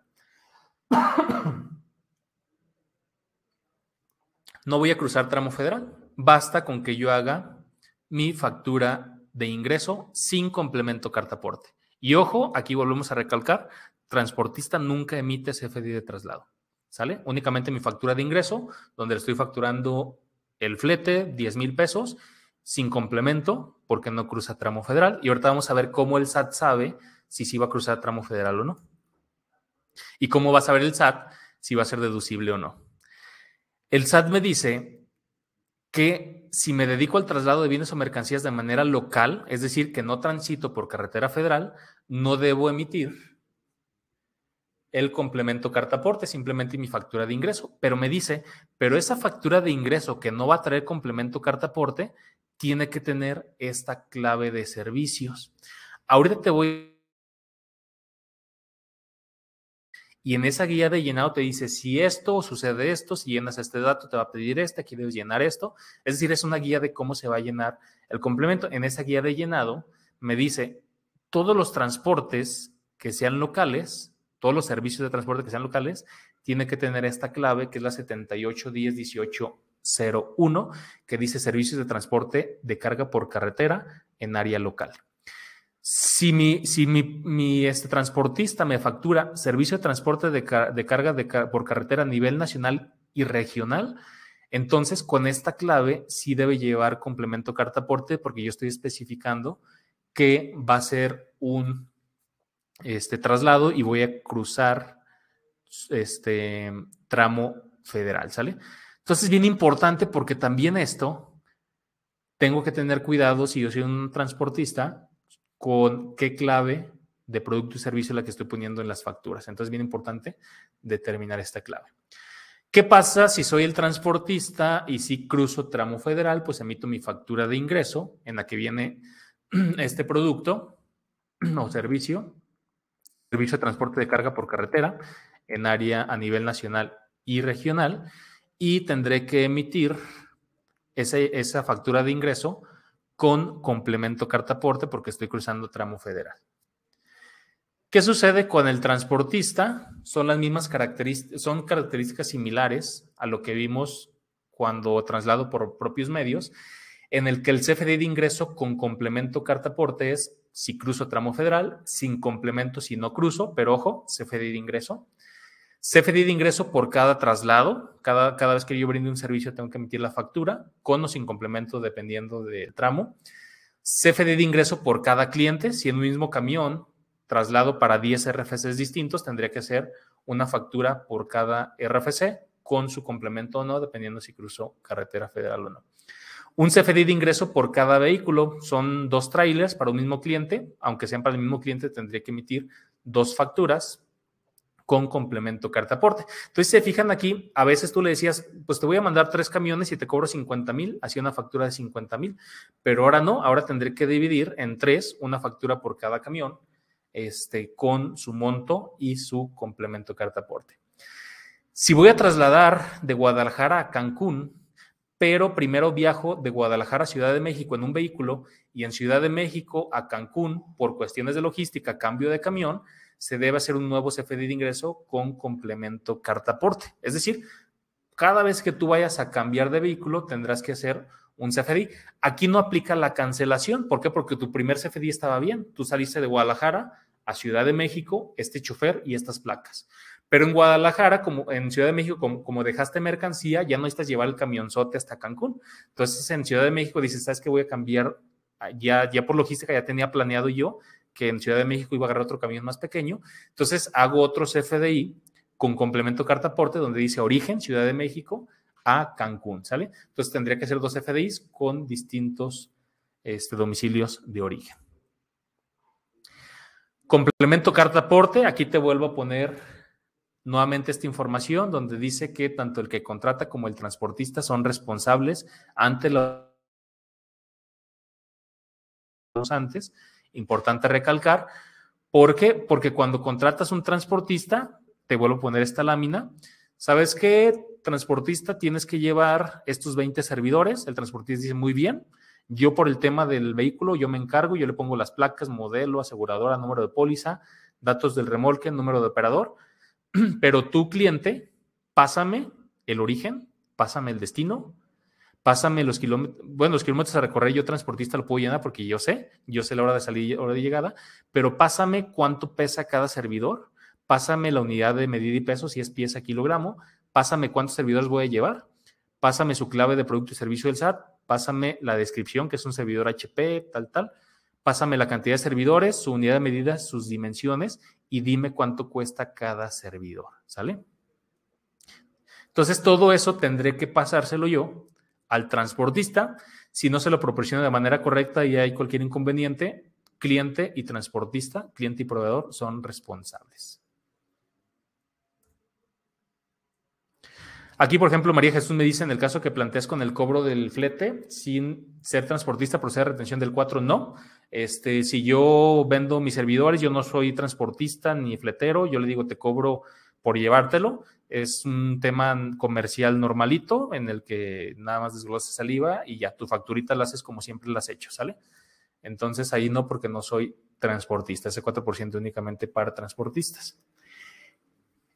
No voy a cruzar tramo federal, basta con que yo haga mi factura de ingreso sin complemento cartaporte Y ojo, aquí volvemos a recalcar, transportista nunca emite CFDI de traslado, ¿sale? Únicamente mi factura de ingreso, donde le estoy facturando el flete, 10 mil pesos, sin complemento, porque no cruza tramo federal. Y ahorita vamos a ver cómo el SAT sabe si se va a cruzar tramo federal o no. Y cómo va a saber el SAT si va a ser deducible o no. El SAT me dice que si me dedico al traslado de bienes o mercancías de manera local, es decir, que no transito por carretera federal, no debo emitir el complemento cartaporte, simplemente mi factura de ingreso. Pero me dice, pero esa factura de ingreso que no va a traer complemento cartaporte, tiene que tener esta clave de servicios. Ahorita te voy Y en esa guía de llenado te dice, si esto sucede esto, si llenas este dato, te va a pedir este, aquí debes llenar esto. Es decir, es una guía de cómo se va a llenar el complemento. En esa guía de llenado me dice, todos los transportes que sean locales, todos los servicios de transporte que sean locales, tiene que tener esta clave que es la 78101801, que dice servicios de transporte de carga por carretera en área local si mi, si mi, este, transportista me factura servicio de transporte de, carga por carretera a nivel nacional y regional, entonces con esta clave sí debe llevar complemento carta aporte porque yo estoy especificando que va a ser un este, traslado y voy a cruzar este tramo federal, ¿sale? Entonces, bien importante porque también esto, tengo que tener cuidado si yo soy un transportista, con qué clave de producto y servicio la que estoy poniendo en las facturas. Entonces, es bien importante determinar esta clave. ¿Qué pasa si soy el transportista y si cruzo tramo federal? Pues emito mi factura de ingreso en la que viene este producto o servicio, servicio de transporte de carga por carretera en área a nivel nacional y regional, y tendré que emitir esa factura de ingreso con complemento cartaporte porque estoy cruzando tramo federal. ¿Qué sucede con el transportista? Son las mismas características, son características similares a lo que vimos cuando traslado por propios medios, en el que el CFDI de ingreso con complemento cartaporte es si cruzo tramo federal, sin complemento si no cruzo, pero ojo, CFDI de ingreso. CFD de ingreso por cada traslado. Cada, cada vez que yo brinde un servicio tengo que emitir la factura con o sin complemento dependiendo del tramo. CFD de ingreso por cada cliente. Si en un mismo camión traslado para 10 RFCs distintos, tendría que ser una factura por cada RFC con su complemento o no, dependiendo si cruzó carretera federal o no. Un CFD de ingreso por cada vehículo son dos trailers para un mismo cliente, aunque sean para el mismo cliente tendría que emitir dos facturas con complemento carta aporte. Entonces, se fijan aquí, a veces tú le decías, pues te voy a mandar tres camiones y te cobro 50 mil, hacía una factura de 50 mil, pero ahora no, ahora tendré que dividir en tres una factura por cada camión, este, con su monto y su complemento carta aporte. Si voy a trasladar de Guadalajara a Cancún, pero primero viajo de Guadalajara a Ciudad de México en un vehículo y en Ciudad de México a Cancún por cuestiones de logística, cambio de camión, se debe hacer un nuevo CFD de ingreso con complemento cartaporte. Es decir, cada vez que tú vayas a cambiar de vehículo, tendrás que hacer un CFD Aquí no aplica la cancelación. ¿Por qué? Porque tu primer CFD estaba bien. Tú saliste de Guadalajara a Ciudad de México, este chofer y estas placas. Pero en Guadalajara, como en Ciudad de México, como, dejaste mercancía, ya no necesitas llevar el camionzote hasta Cancún. Entonces, en Ciudad de México dices, ¿sabes qué? Voy a cambiar, ah, ya, ya por logística, ya tenía planeado yo que en Ciudad de México iba a agarrar otro camión más pequeño. Entonces hago otros FDI con complemento carta aporte donde dice origen Ciudad de México a Cancún, ¿sale? Entonces tendría que ser dos FDIs con distintos este, domicilios de origen. Complemento carta aporte, aquí te vuelvo a poner nuevamente esta información donde dice que tanto el que contrata como el transportista son responsables ante los antes importante recalcar. ¿Por qué? Porque cuando contratas un transportista, te vuelvo a poner esta lámina, ¿sabes qué? Transportista, tienes que llevar estos 20 servidores, el transportista dice, muy bien, yo por el tema del vehículo, yo me encargo, yo le pongo las placas, modelo, aseguradora, número de póliza, datos del remolque, número de operador, pero tu cliente, pásame el origen, pásame el destino, pásame los kilómetros, bueno, los kilómetros a recorrer, yo transportista lo puedo llenar porque yo sé, yo sé la hora de salida, hora de llegada, pero pásame cuánto pesa cada servidor, pásame la unidad de medida y peso, si es pieza, kilogramo, pásame cuántos servidores voy a llevar, pásame su clave de producto y servicio del SAT, pásame la descripción, que es un servidor HP, tal, tal, pásame la cantidad de servidores, su unidad de medida, sus dimensiones y dime cuánto cuesta cada servidor, ¿sale? Entonces todo eso tendré que pasárselo yo al transportista. Si no se lo proporciona de manera correcta y hay cualquier inconveniente, cliente y transportista, cliente y proveedor son responsables. Aquí, por ejemplo, María Jesús me dice, en el caso que planteas con el cobro del flete, sin ser transportista, procede retención del 4, no. Este, si yo vendo mis servidores, yo no soy transportista ni fletero, yo le digo, te cobro por llevártelo es un tema comercial normalito en el que nada más desglosas saliva y ya tu facturita la haces como siempre las has hecho, ¿sale? Entonces ahí no porque no soy transportista, ese 4% únicamente para transportistas.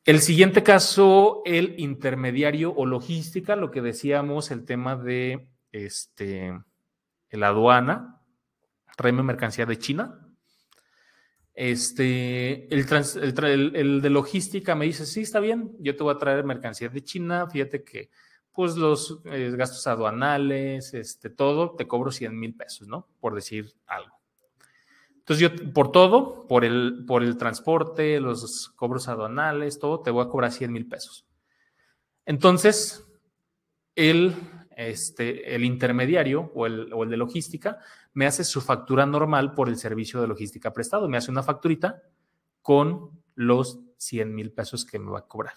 El siguiente caso, el intermediario o logística, lo que decíamos, el tema de este, la aduana, tráeme mercancía de China, este, el, de logística me dice, sí, está bien, yo te voy a traer mercancía de China, fíjate que pues los eh, gastos aduanales, este, todo, te cobro 100 mil pesos, ¿no? Por decir algo. Entonces yo por todo, por el, por el transporte, los cobros aduanales, todo, te voy a cobrar 100 mil pesos. Entonces, el, este, el intermediario o el, o el de logística me hace su factura normal por el servicio de logística prestado. Me hace una facturita con los 100 mil pesos que me va a cobrar.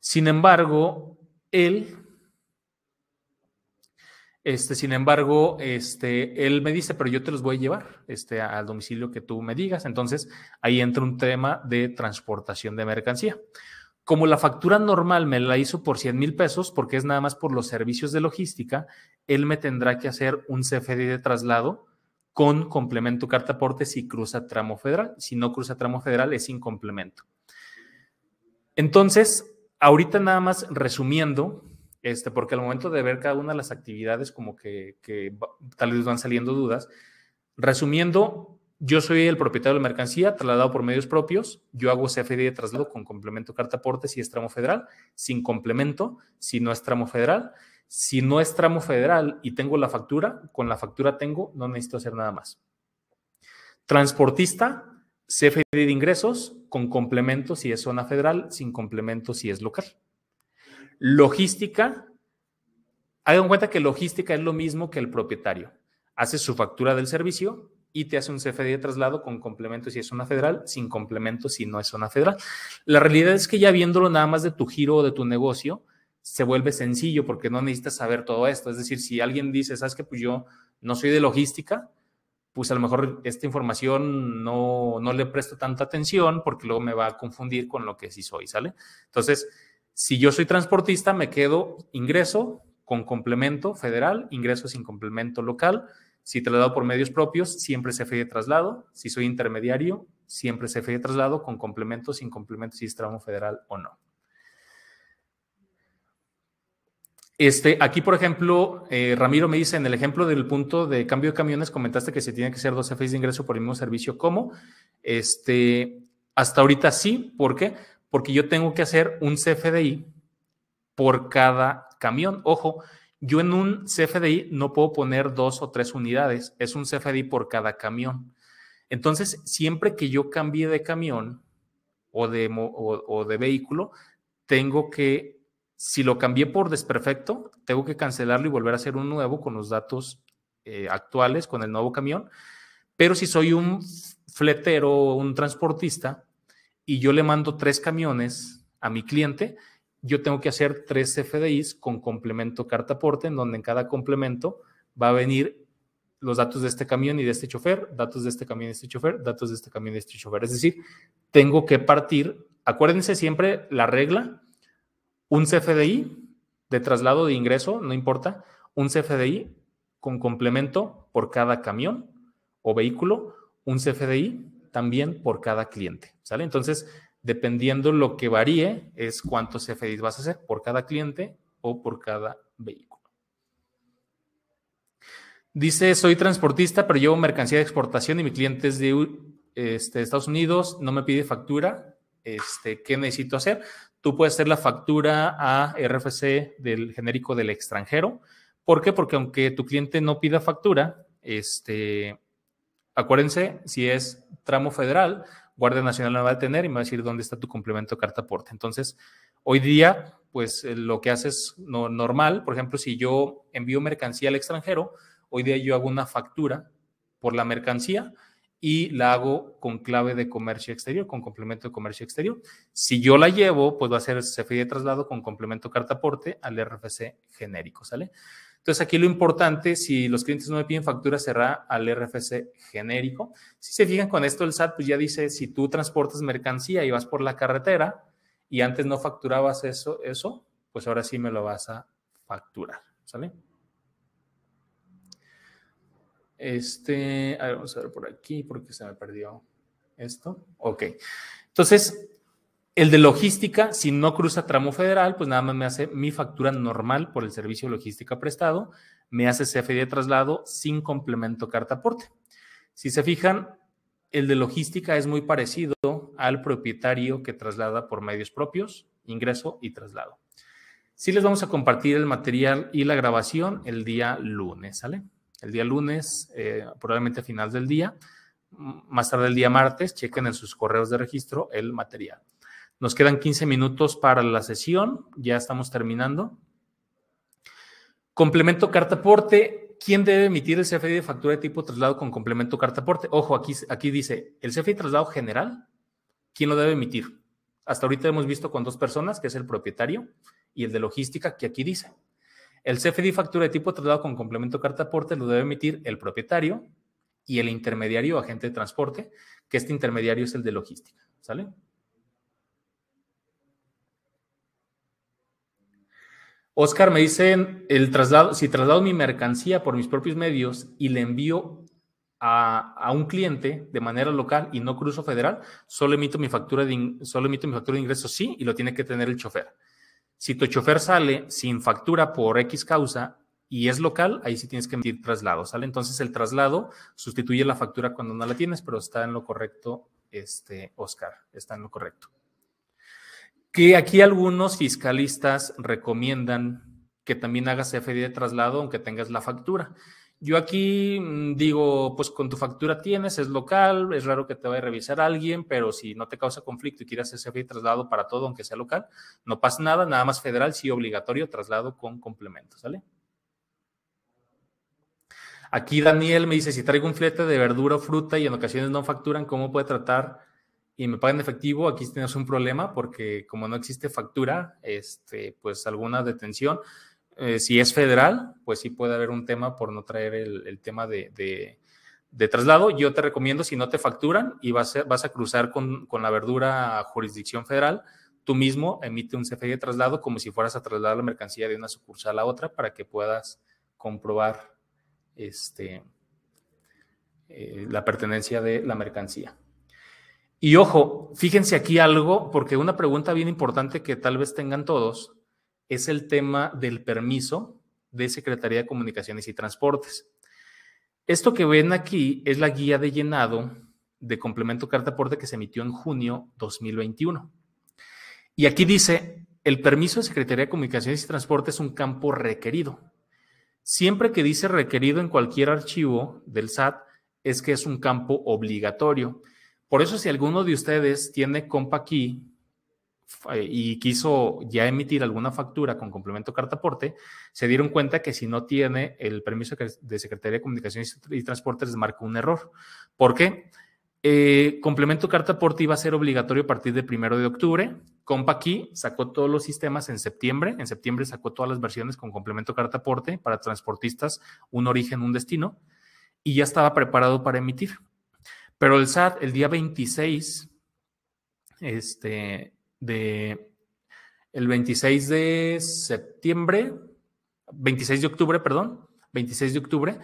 Sin embargo, él, este, sin embargo, este, él me dice, pero yo te los voy a llevar este, al domicilio que tú me digas. Entonces, ahí entra un tema de transportación de mercancía como la factura normal me la hizo por 100 mil pesos, porque es nada más por los servicios de logística, él me tendrá que hacer un CFD de traslado con complemento carta aporte si cruza tramo federal. Si no cruza tramo federal, es sin complemento. Entonces, ahorita nada más resumiendo, este, porque al momento de ver cada una de las actividades, como que, que tal vez van saliendo dudas, resumiendo, yo soy el propietario de la mercancía trasladado por medios propios. Yo hago CFD de traslado con complemento carta aporte si es tramo federal, sin complemento si no es tramo federal. Si no es tramo federal y tengo la factura, con la factura tengo, no necesito hacer nada más. Transportista, CFD de ingresos con complemento si es zona federal, sin complemento si es local. Logística, hagan cuenta que logística es lo mismo que el propietario. Hace su factura del servicio, y te hace un CFD de traslado con complemento si es una federal, sin complemento si no es una federal. La realidad es que ya viéndolo nada más de tu giro o de tu negocio, se vuelve sencillo porque no necesitas saber todo esto. Es decir, si alguien dice, sabes qué? pues yo no soy de logística, pues a lo mejor esta información no, no le presto tanta atención porque luego me va a confundir con lo que sí soy, ¿sale? Entonces, si yo soy transportista, me quedo ingreso con complemento federal, ingreso sin complemento local, si traslado por medios propios, siempre es de traslado. Si soy intermediario, siempre es de traslado con complemento, sin complemento, si es tramo federal o no. Este, aquí, por ejemplo, eh, Ramiro me dice, en el ejemplo del punto de cambio de camiones, comentaste que se tiene que hacer dos CFIs de ingreso por el mismo servicio. ¿Cómo? Este, hasta ahorita sí. ¿Por qué? Porque yo tengo que hacer un CFDI por cada camión. Ojo, yo en un CFDI no puedo poner dos o tres unidades, es un CFDI por cada camión. Entonces, siempre que yo cambie de camión o de, vehículo, tengo que, si lo cambié por desperfecto, tengo que cancelarlo y volver a hacer un nuevo con los datos eh, actuales, con el nuevo camión. Pero si soy un fletero, o un transportista, y yo le mando tres camiones a mi cliente, yo tengo que hacer tres CFDIs con complemento carta aporte, en donde en cada complemento va a venir los datos de este camión y de este chofer, datos de este camión y de este chofer, datos de este camión y de este chofer. Es decir, tengo que partir, acuérdense siempre la regla, un CFDI de traslado de ingreso, no importa, un CFDI con complemento por cada camión o vehículo, un CFDI también por cada cliente, ¿sale? Entonces, Dependiendo lo que varíe, es cuántos CFDs vas a hacer por cada cliente o por cada vehículo. Dice, soy transportista, pero llevo mercancía de exportación y mi cliente es de este, Estados Unidos, no me pide factura. Este, ¿Qué necesito hacer? Tú puedes hacer la factura a RFC del genérico del extranjero. ¿Por qué? Porque aunque tu cliente no pida factura, este, acuérdense, si es tramo federal, Guardia Nacional la va a tener y me va a decir dónde está tu complemento de carta aporte. Entonces, hoy día, pues eh, lo que hace es normal, por ejemplo, si yo envío mercancía al extranjero, hoy día yo hago una factura por la mercancía y la hago con clave de comercio exterior, con complemento de comercio exterior. Si yo la llevo, pues va a ser CFI de traslado con complemento carta cartaporte al RFC genérico, ¿sale? Entonces aquí lo importante, si los clientes no me piden factura, será al RFC genérico. Si se fijan con esto, el SAT pues ya dice, si tú transportas mercancía y vas por la carretera y antes no facturabas eso, eso pues ahora sí me lo vas a facturar. ¿Sale? Este, vamos a ver por aquí porque se me perdió esto. Ok. Entonces, el de logística, si no cruza tramo federal, pues nada más me hace mi factura normal por el servicio de logística prestado, me hace CFD de traslado sin complemento carta aporte. Si se fijan, el de logística es muy parecido al propietario que traslada por medios propios, ingreso y traslado. Si les vamos a compartir el material y la grabación el día lunes, ¿sale? El día lunes, eh, probablemente a final del día, más tarde el día martes, chequen en sus correos de registro el material. Nos quedan 15 minutos para la sesión, ya estamos terminando. Complemento carta aporte. ¿Quién debe emitir el CFDI de factura de tipo traslado con complemento carta aporte? Ojo, aquí, aquí dice, el CFDI traslado general, ¿quién lo debe emitir? Hasta ahorita hemos visto con dos personas, que es el propietario y el de logística, que aquí dice. El CFDI factura de tipo traslado con complemento carta aporte lo debe emitir el propietario y el intermediario o agente de transporte, que este intermediario es el de logística. ¿Sale? Oscar, me dicen, el traslado, si traslado mi mercancía por mis propios medios y le envío a, un cliente de manera local y no cruzo federal, solo emito, mi factura de, solo emito mi factura de ingresos, sí, y lo tiene que tener el chofer. Si tu chofer sale sin factura por X causa y es local, ahí sí tienes que emitir traslado, ¿sale? Entonces el traslado sustituye la factura cuando no la tienes, pero está en lo correcto, este, Oscar, está en lo correcto que aquí algunos fiscalistas recomiendan que también hagas FD de traslado aunque tengas la factura. Yo aquí mm, digo, pues con tu factura tienes, es local, es raro que te vaya a revisar alguien, pero si no te causa conflicto y quieres hacer de traslado para todo, aunque sea local, no pasa nada, nada más federal, sí obligatorio, traslado con complemento, ¿sale? Aquí Daniel me dice, si traigo un flete de verdura o fruta y en ocasiones no facturan, ¿cómo puede tratar y me pagan efectivo, aquí tienes un problema porque como no existe factura, este, pues alguna detención, eh, si es federal, pues sí puede haber un tema por no traer el, tema de, traslado. Yo te recomiendo, si no te facturan y vas a, vas a cruzar con, la verdura a jurisdicción federal, tú mismo emite un CFE de traslado como si fueras a trasladar la mercancía de una sucursal a otra para que puedas comprobar este, eh, la pertenencia de la mercancía. Y ojo, fíjense aquí algo, porque una pregunta bien importante que tal vez tengan todos es el tema del permiso de Secretaría de Comunicaciones y Transportes. Esto que ven aquí es la guía de llenado de complemento carta aporte que se emitió en junio 2021. Y aquí dice, el permiso de Secretaría de Comunicaciones y Transportes es un campo requerido. Siempre que dice requerido en cualquier archivo del SAT es que es un campo obligatorio. Por eso si alguno de ustedes tiene compa eh, y quiso ya emitir alguna factura con complemento carta se dieron cuenta que si no tiene el permiso de Secretaría de Comunicaciones y Transportes, les un error. ¿Por qué? Eh, complemento carta aporte iba a ser obligatorio a partir del primero de octubre. Compa sacó todos los sistemas en septiembre. En septiembre sacó todas las versiones con complemento carta aporte para transportistas, un origen, un destino, y ya estaba preparado para emitir. Pero el SAT, el día 26, este, de, el 26 de septiembre, 26 de octubre, perdón, 26 de octubre,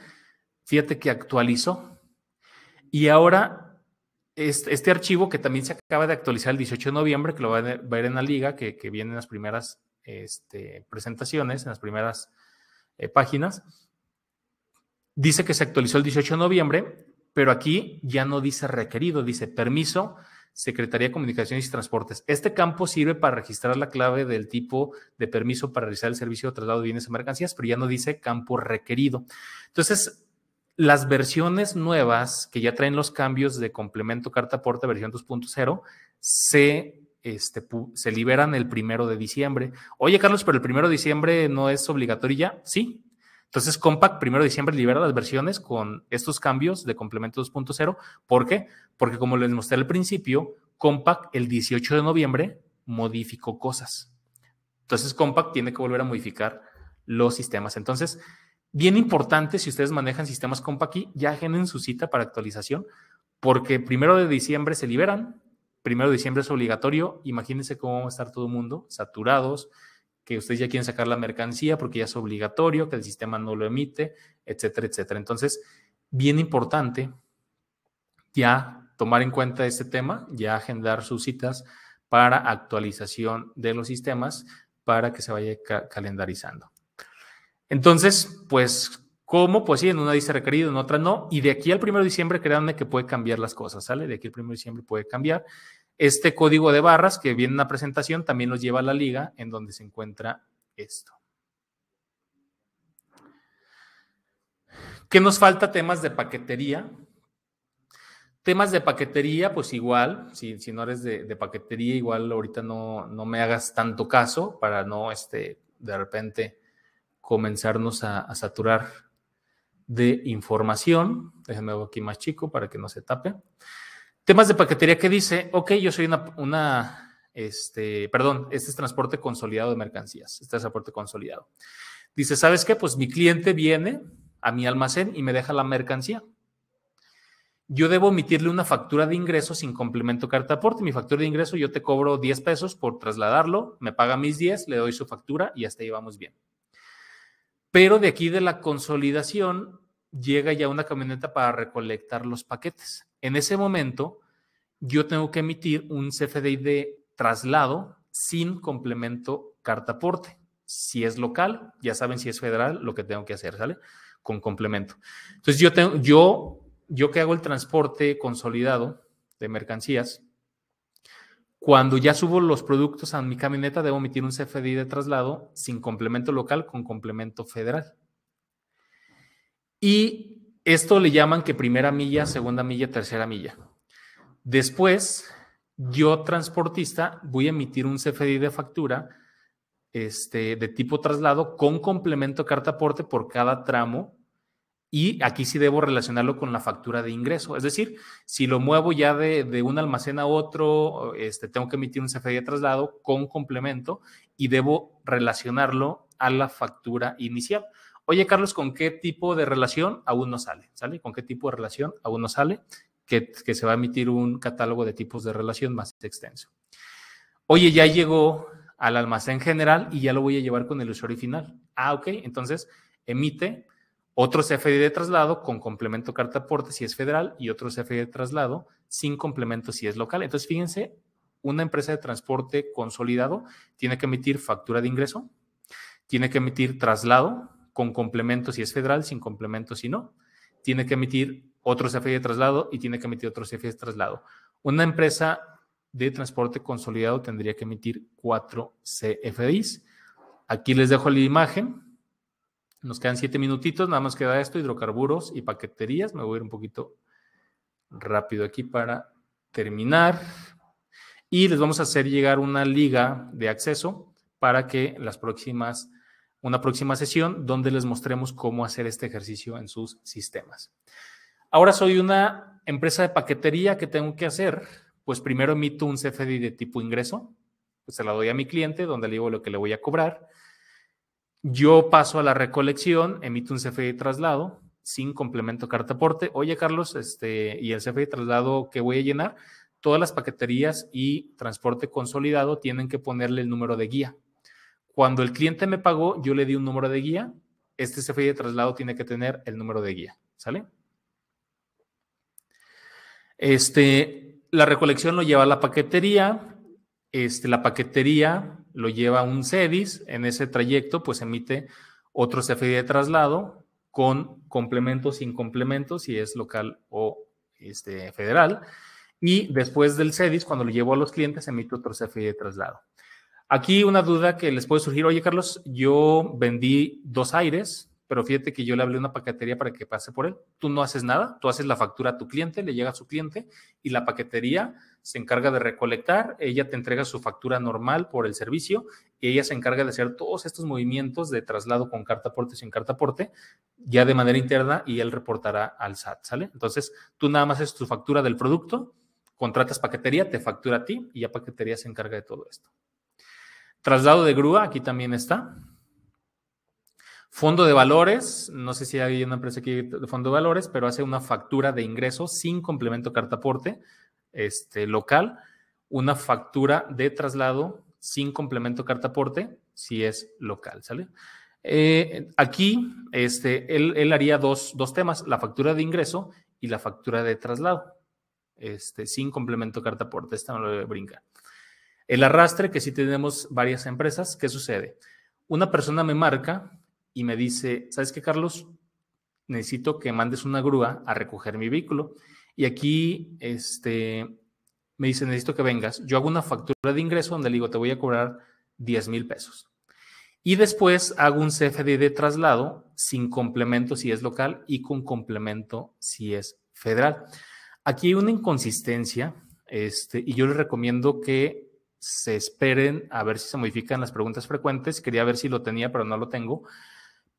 fíjate que actualizó. Y ahora, este, archivo que también se acaba de actualizar el 18 de noviembre, que lo va a ver en la liga, que, que vienen las primeras este, presentaciones, en las primeras eh, páginas, dice que se actualizó el 18 de noviembre pero aquí ya no dice requerido, dice permiso, Secretaría de Comunicaciones y Transportes. Este campo sirve para registrar la clave del tipo de permiso para realizar el servicio de traslado de bienes y mercancías, pero ya no dice campo requerido. Entonces, las versiones nuevas que ya traen los cambios de complemento carta aporte versión 2.0 se, este, se liberan el primero de diciembre. Oye, Carlos, pero el primero de diciembre no es obligatorio ya. Sí, entonces, Compact, primero de diciembre, libera las versiones con estos cambios de complemento 2.0. ¿Por qué? Porque como les mostré al principio, Compact el 18 de noviembre modificó cosas. Entonces, Compact tiene que volver a modificar los sistemas. Entonces, bien importante, si ustedes manejan sistemas Compact, ya agenden su cita para actualización, porque primero de diciembre se liberan, primero de diciembre es obligatorio. Imagínense cómo va a estar todo el mundo, saturados, que ustedes ya quieren sacar la mercancía porque ya es obligatorio, que el sistema no lo emite, etcétera, etcétera. Entonces, bien importante ya tomar en cuenta este tema, ya agendar sus citas para actualización de los sistemas para que se vaya calendarizando. Entonces, pues, ¿cómo? Pues sí, en una dice requerido, en otra no. Y de aquí al 1 de diciembre, créanme que puede cambiar las cosas, ¿sale? De aquí al 1 de diciembre puede cambiar. Este código de barras que viene en la presentación también nos lleva a la liga en donde se encuentra esto. ¿Qué nos falta? Temas de paquetería. Temas de paquetería, pues igual, si, no eres de, paquetería, igual ahorita no, no, me hagas tanto caso para no este, de repente comenzarnos a, saturar de información. Déjenme algo aquí más chico para que no se tape. Temas de paquetería que dice, ok, yo soy una, este, perdón, este es transporte consolidado de mercancías, este es transporte consolidado. Dice, ¿sabes qué? Pues mi cliente viene a mi almacén y me deja la mercancía. Yo debo emitirle una factura de ingreso sin complemento carta aporte. Mi factura de ingreso yo te cobro 10 pesos por trasladarlo, me paga mis 10, le doy su factura y hasta ahí vamos bien. Pero de aquí de la consolidación llega ya una camioneta para recolectar los paquetes. En ese momento, yo tengo que emitir un CFDI de traslado sin complemento cartaporte Si es local, ya saben si es federal lo que tengo que hacer, ¿sale? Con complemento. Entonces yo tengo, yo, yo que hago el transporte consolidado de mercancías, cuando ya subo los productos a mi camioneta, debo emitir un CFDI de traslado sin complemento local con complemento federal. Y esto le llaman que primera milla, segunda milla, tercera milla. Después, yo transportista voy a emitir un CFDI de factura este, de tipo traslado con complemento carta aporte por cada tramo y aquí sí debo relacionarlo con la factura de ingreso. Es decir, si lo muevo ya de, un almacén a otro, este, tengo que emitir un CFDI de traslado con complemento y debo relacionarlo a la factura inicial. Oye, Carlos, ¿con qué tipo de relación aún no sale? ¿Sale? ¿Con qué tipo de relación aún no sale? Que, se va a emitir un catálogo de tipos de relación más extenso. Oye, ya llegó al almacén general y ya lo voy a llevar con el usuario final. Ah, ok, entonces emite otro CFD de traslado con complemento carta aporte si es federal y otro CFD de traslado sin complemento si es local. Entonces, fíjense, una empresa de transporte consolidado tiene que emitir factura de ingreso, tiene que emitir traslado, con complementos si es federal, sin complemento si no. Tiene que emitir otros CFI de traslado y tiene que emitir otros CFI de traslado. Una empresa de transporte consolidado tendría que emitir cuatro CFIs. Aquí les dejo la imagen. Nos quedan siete minutitos, nada más queda esto, hidrocarburos y paqueterías. Me voy a ir un poquito rápido aquí para terminar. Y les vamos a hacer llegar una liga de acceso para que las próximas una próxima sesión donde les mostremos cómo hacer este ejercicio en sus sistemas. Ahora soy una empresa de paquetería que tengo que hacer, pues primero emito un CFDI de tipo ingreso, pues se la doy a mi cliente donde le digo lo que le voy a cobrar. Yo paso a la recolección, emito un CFDI traslado sin complemento carta aporte. Oye, Carlos, este, ¿y el CFDI traslado que voy a llenar? Todas las paqueterías y transporte consolidado tienen que ponerle el número de guía cuando el cliente me pagó, yo le di un número de guía. Este CFI de traslado tiene que tener el número de guía. ¿Sale? Este, la recolección lo lleva a la paquetería. Este, la paquetería lo lleva a un CEDIS. En ese trayecto, pues emite otro CFI de traslado con complementos, sin complemento, si es local o este, federal. Y después del CEDIS, cuando lo llevo a los clientes, emite otro CFI de traslado. Aquí una duda que les puede surgir, oye Carlos, yo vendí dos aires, pero fíjate que yo le hablé a una paquetería para que pase por él. Tú no haces nada, tú haces la factura a tu cliente, le llega a su cliente y la paquetería se encarga de recolectar, ella te entrega su factura normal por el servicio y ella se encarga de hacer todos estos movimientos de traslado con carta aporte, sin carta aporte, ya de manera interna y él reportará al SAT, ¿sale? Entonces, tú nada más haces tu factura del producto, contratas paquetería, te factura a ti y ya paquetería se encarga de todo esto. Traslado de grúa, aquí también está. Fondo de valores, no sé si hay una empresa aquí de fondo de valores, pero hace una factura de ingreso sin complemento cartaporte este, local, una factura de traslado sin complemento cartaporte si es local, ¿sale? Eh, aquí este, él, haría dos, temas, la factura de ingreso y la factura de traslado, este, sin complemento cartaporte, esta no lo brinca. brincar. El arrastre, que sí tenemos varias empresas, ¿qué sucede? Una persona me marca y me dice, ¿sabes qué, Carlos? Necesito que mandes una grúa a recoger mi vehículo. Y aquí este, me dice, necesito que vengas. Yo hago una factura de ingreso donde le digo, te voy a cobrar 10 mil pesos. Y después hago un CFD de traslado sin complemento si es local y con complemento si es federal. Aquí hay una inconsistencia este, y yo les recomiendo que se esperen a ver si se modifican las preguntas frecuentes. Quería ver si lo tenía, pero no lo tengo.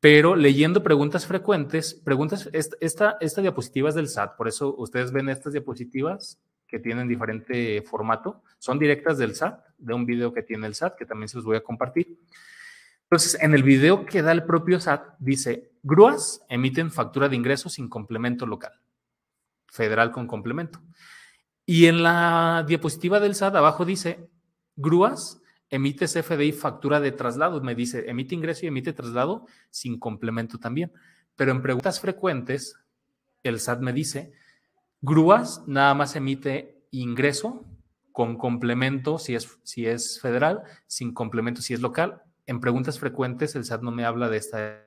Pero leyendo preguntas frecuentes, preguntas, esta, esta diapositiva es del SAT, por eso ustedes ven estas diapositivas que tienen diferente formato. Son directas del SAT, de un video que tiene el SAT, que también se los voy a compartir. Entonces, en el video que da el propio SAT, dice, grúas emiten factura de ingresos sin complemento local, federal con complemento. Y en la diapositiva del SAT abajo dice, Grúas emite CFDI factura de traslado. Me dice, emite ingreso y emite traslado sin complemento también. Pero en preguntas frecuentes, el SAT me dice, grúas nada más emite ingreso con complemento si es, si es federal, sin complemento si es local. En preguntas frecuentes, el SAT no me habla de esta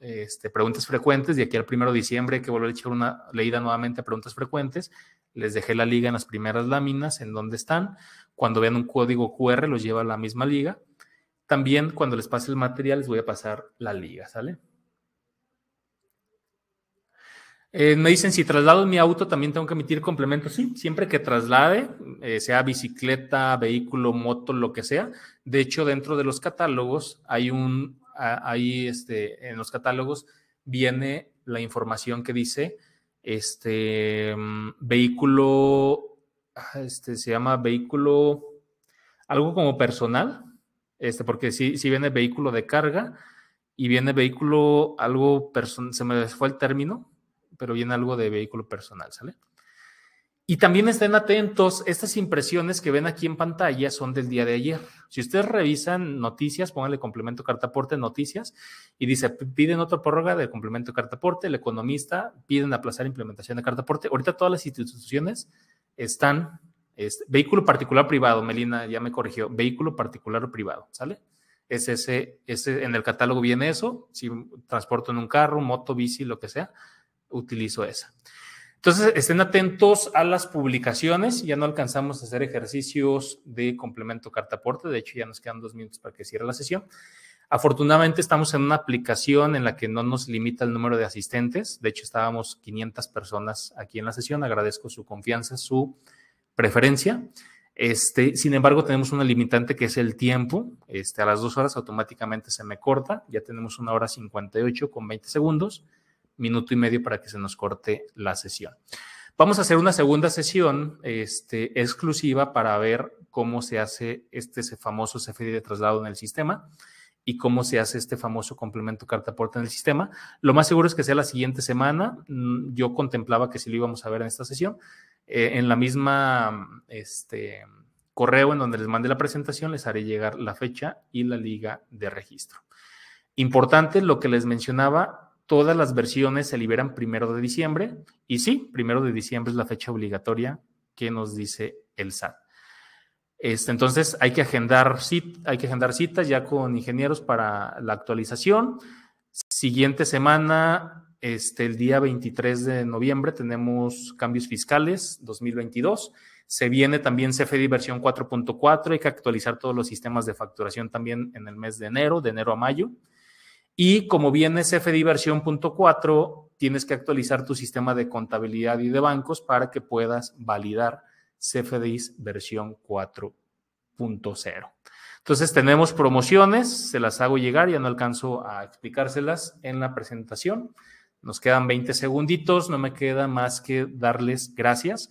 Este, preguntas frecuentes. y aquí al primero de diciembre, que volver a echar una leída nuevamente a preguntas frecuentes, les dejé la liga en las primeras láminas, en donde están. Cuando vean un código QR, los lleva a la misma liga. También cuando les pase el material, les voy a pasar la liga, ¿sale? Eh, me dicen, si traslado mi auto, también tengo que emitir complementos. Sí, siempre que traslade, eh, sea bicicleta, vehículo, moto, lo que sea. De hecho, dentro de los catálogos hay un ahí este, en los catálogos viene la información que dice este mm, vehículo, ah, este se llama vehículo, algo como personal, este, porque sí, viene vehículo de carga y viene vehículo, algo, personal, se me fue el término, pero viene algo de vehículo personal, ¿sale? Y también estén atentos, estas impresiones que ven aquí en pantalla son del día de ayer. Si ustedes revisan noticias, pónganle complemento cartaporte noticias y dice, piden otra prórroga del complemento cartaporte, el economista, piden aplazar implementación de cartaporte. Ahorita todas las instituciones están, vehículo particular privado, Melina ya me corrigió, vehículo particular o privado, ¿sale? ese, ese, en el catálogo viene eso, si transporto en un carro, moto, bici, lo que sea, utilizo esa. Entonces, estén atentos a las publicaciones. Ya no alcanzamos a hacer ejercicios de complemento carta aporte. De hecho, ya nos quedan dos minutos para que cierre la sesión. Afortunadamente, estamos en una aplicación en la que no nos limita el número de asistentes. De hecho, estábamos 500 personas aquí en la sesión. Agradezco su confianza, su preferencia. Este, sin embargo, tenemos una limitante que es el tiempo. Este, a las dos horas automáticamente se me corta. Ya tenemos una hora 58 con 20 segundos minuto y medio para que se nos corte la sesión. Vamos a hacer una segunda sesión este, exclusiva para ver cómo se hace este famoso CFD de traslado en el sistema y cómo se hace este famoso complemento carta aporte en el sistema. Lo más seguro es que sea la siguiente semana. Mm, yo contemplaba que si lo íbamos a ver en esta sesión. Eh, en la misma este, correo en donde les mande la presentación, les haré llegar la fecha y la liga de registro. Importante lo que les mencionaba, Todas las versiones se liberan primero de diciembre y sí, primero de diciembre es la fecha obligatoria que nos dice el SAT. Este, entonces hay que, agendar hay que agendar citas ya con ingenieros para la actualización. Siguiente semana, este, el día 23 de noviembre, tenemos cambios fiscales 2022. Se viene también CFDI versión 4.4. Hay que actualizar todos los sistemas de facturación también en el mes de enero, de enero a mayo. Y como viene CFDI versión punto 4, tienes que actualizar tu sistema de contabilidad y de bancos para que puedas validar CFDI versión 4.0. Entonces tenemos promociones, se las hago llegar, ya no alcanzo a explicárselas en la presentación. Nos quedan 20 segunditos, no me queda más que darles gracias.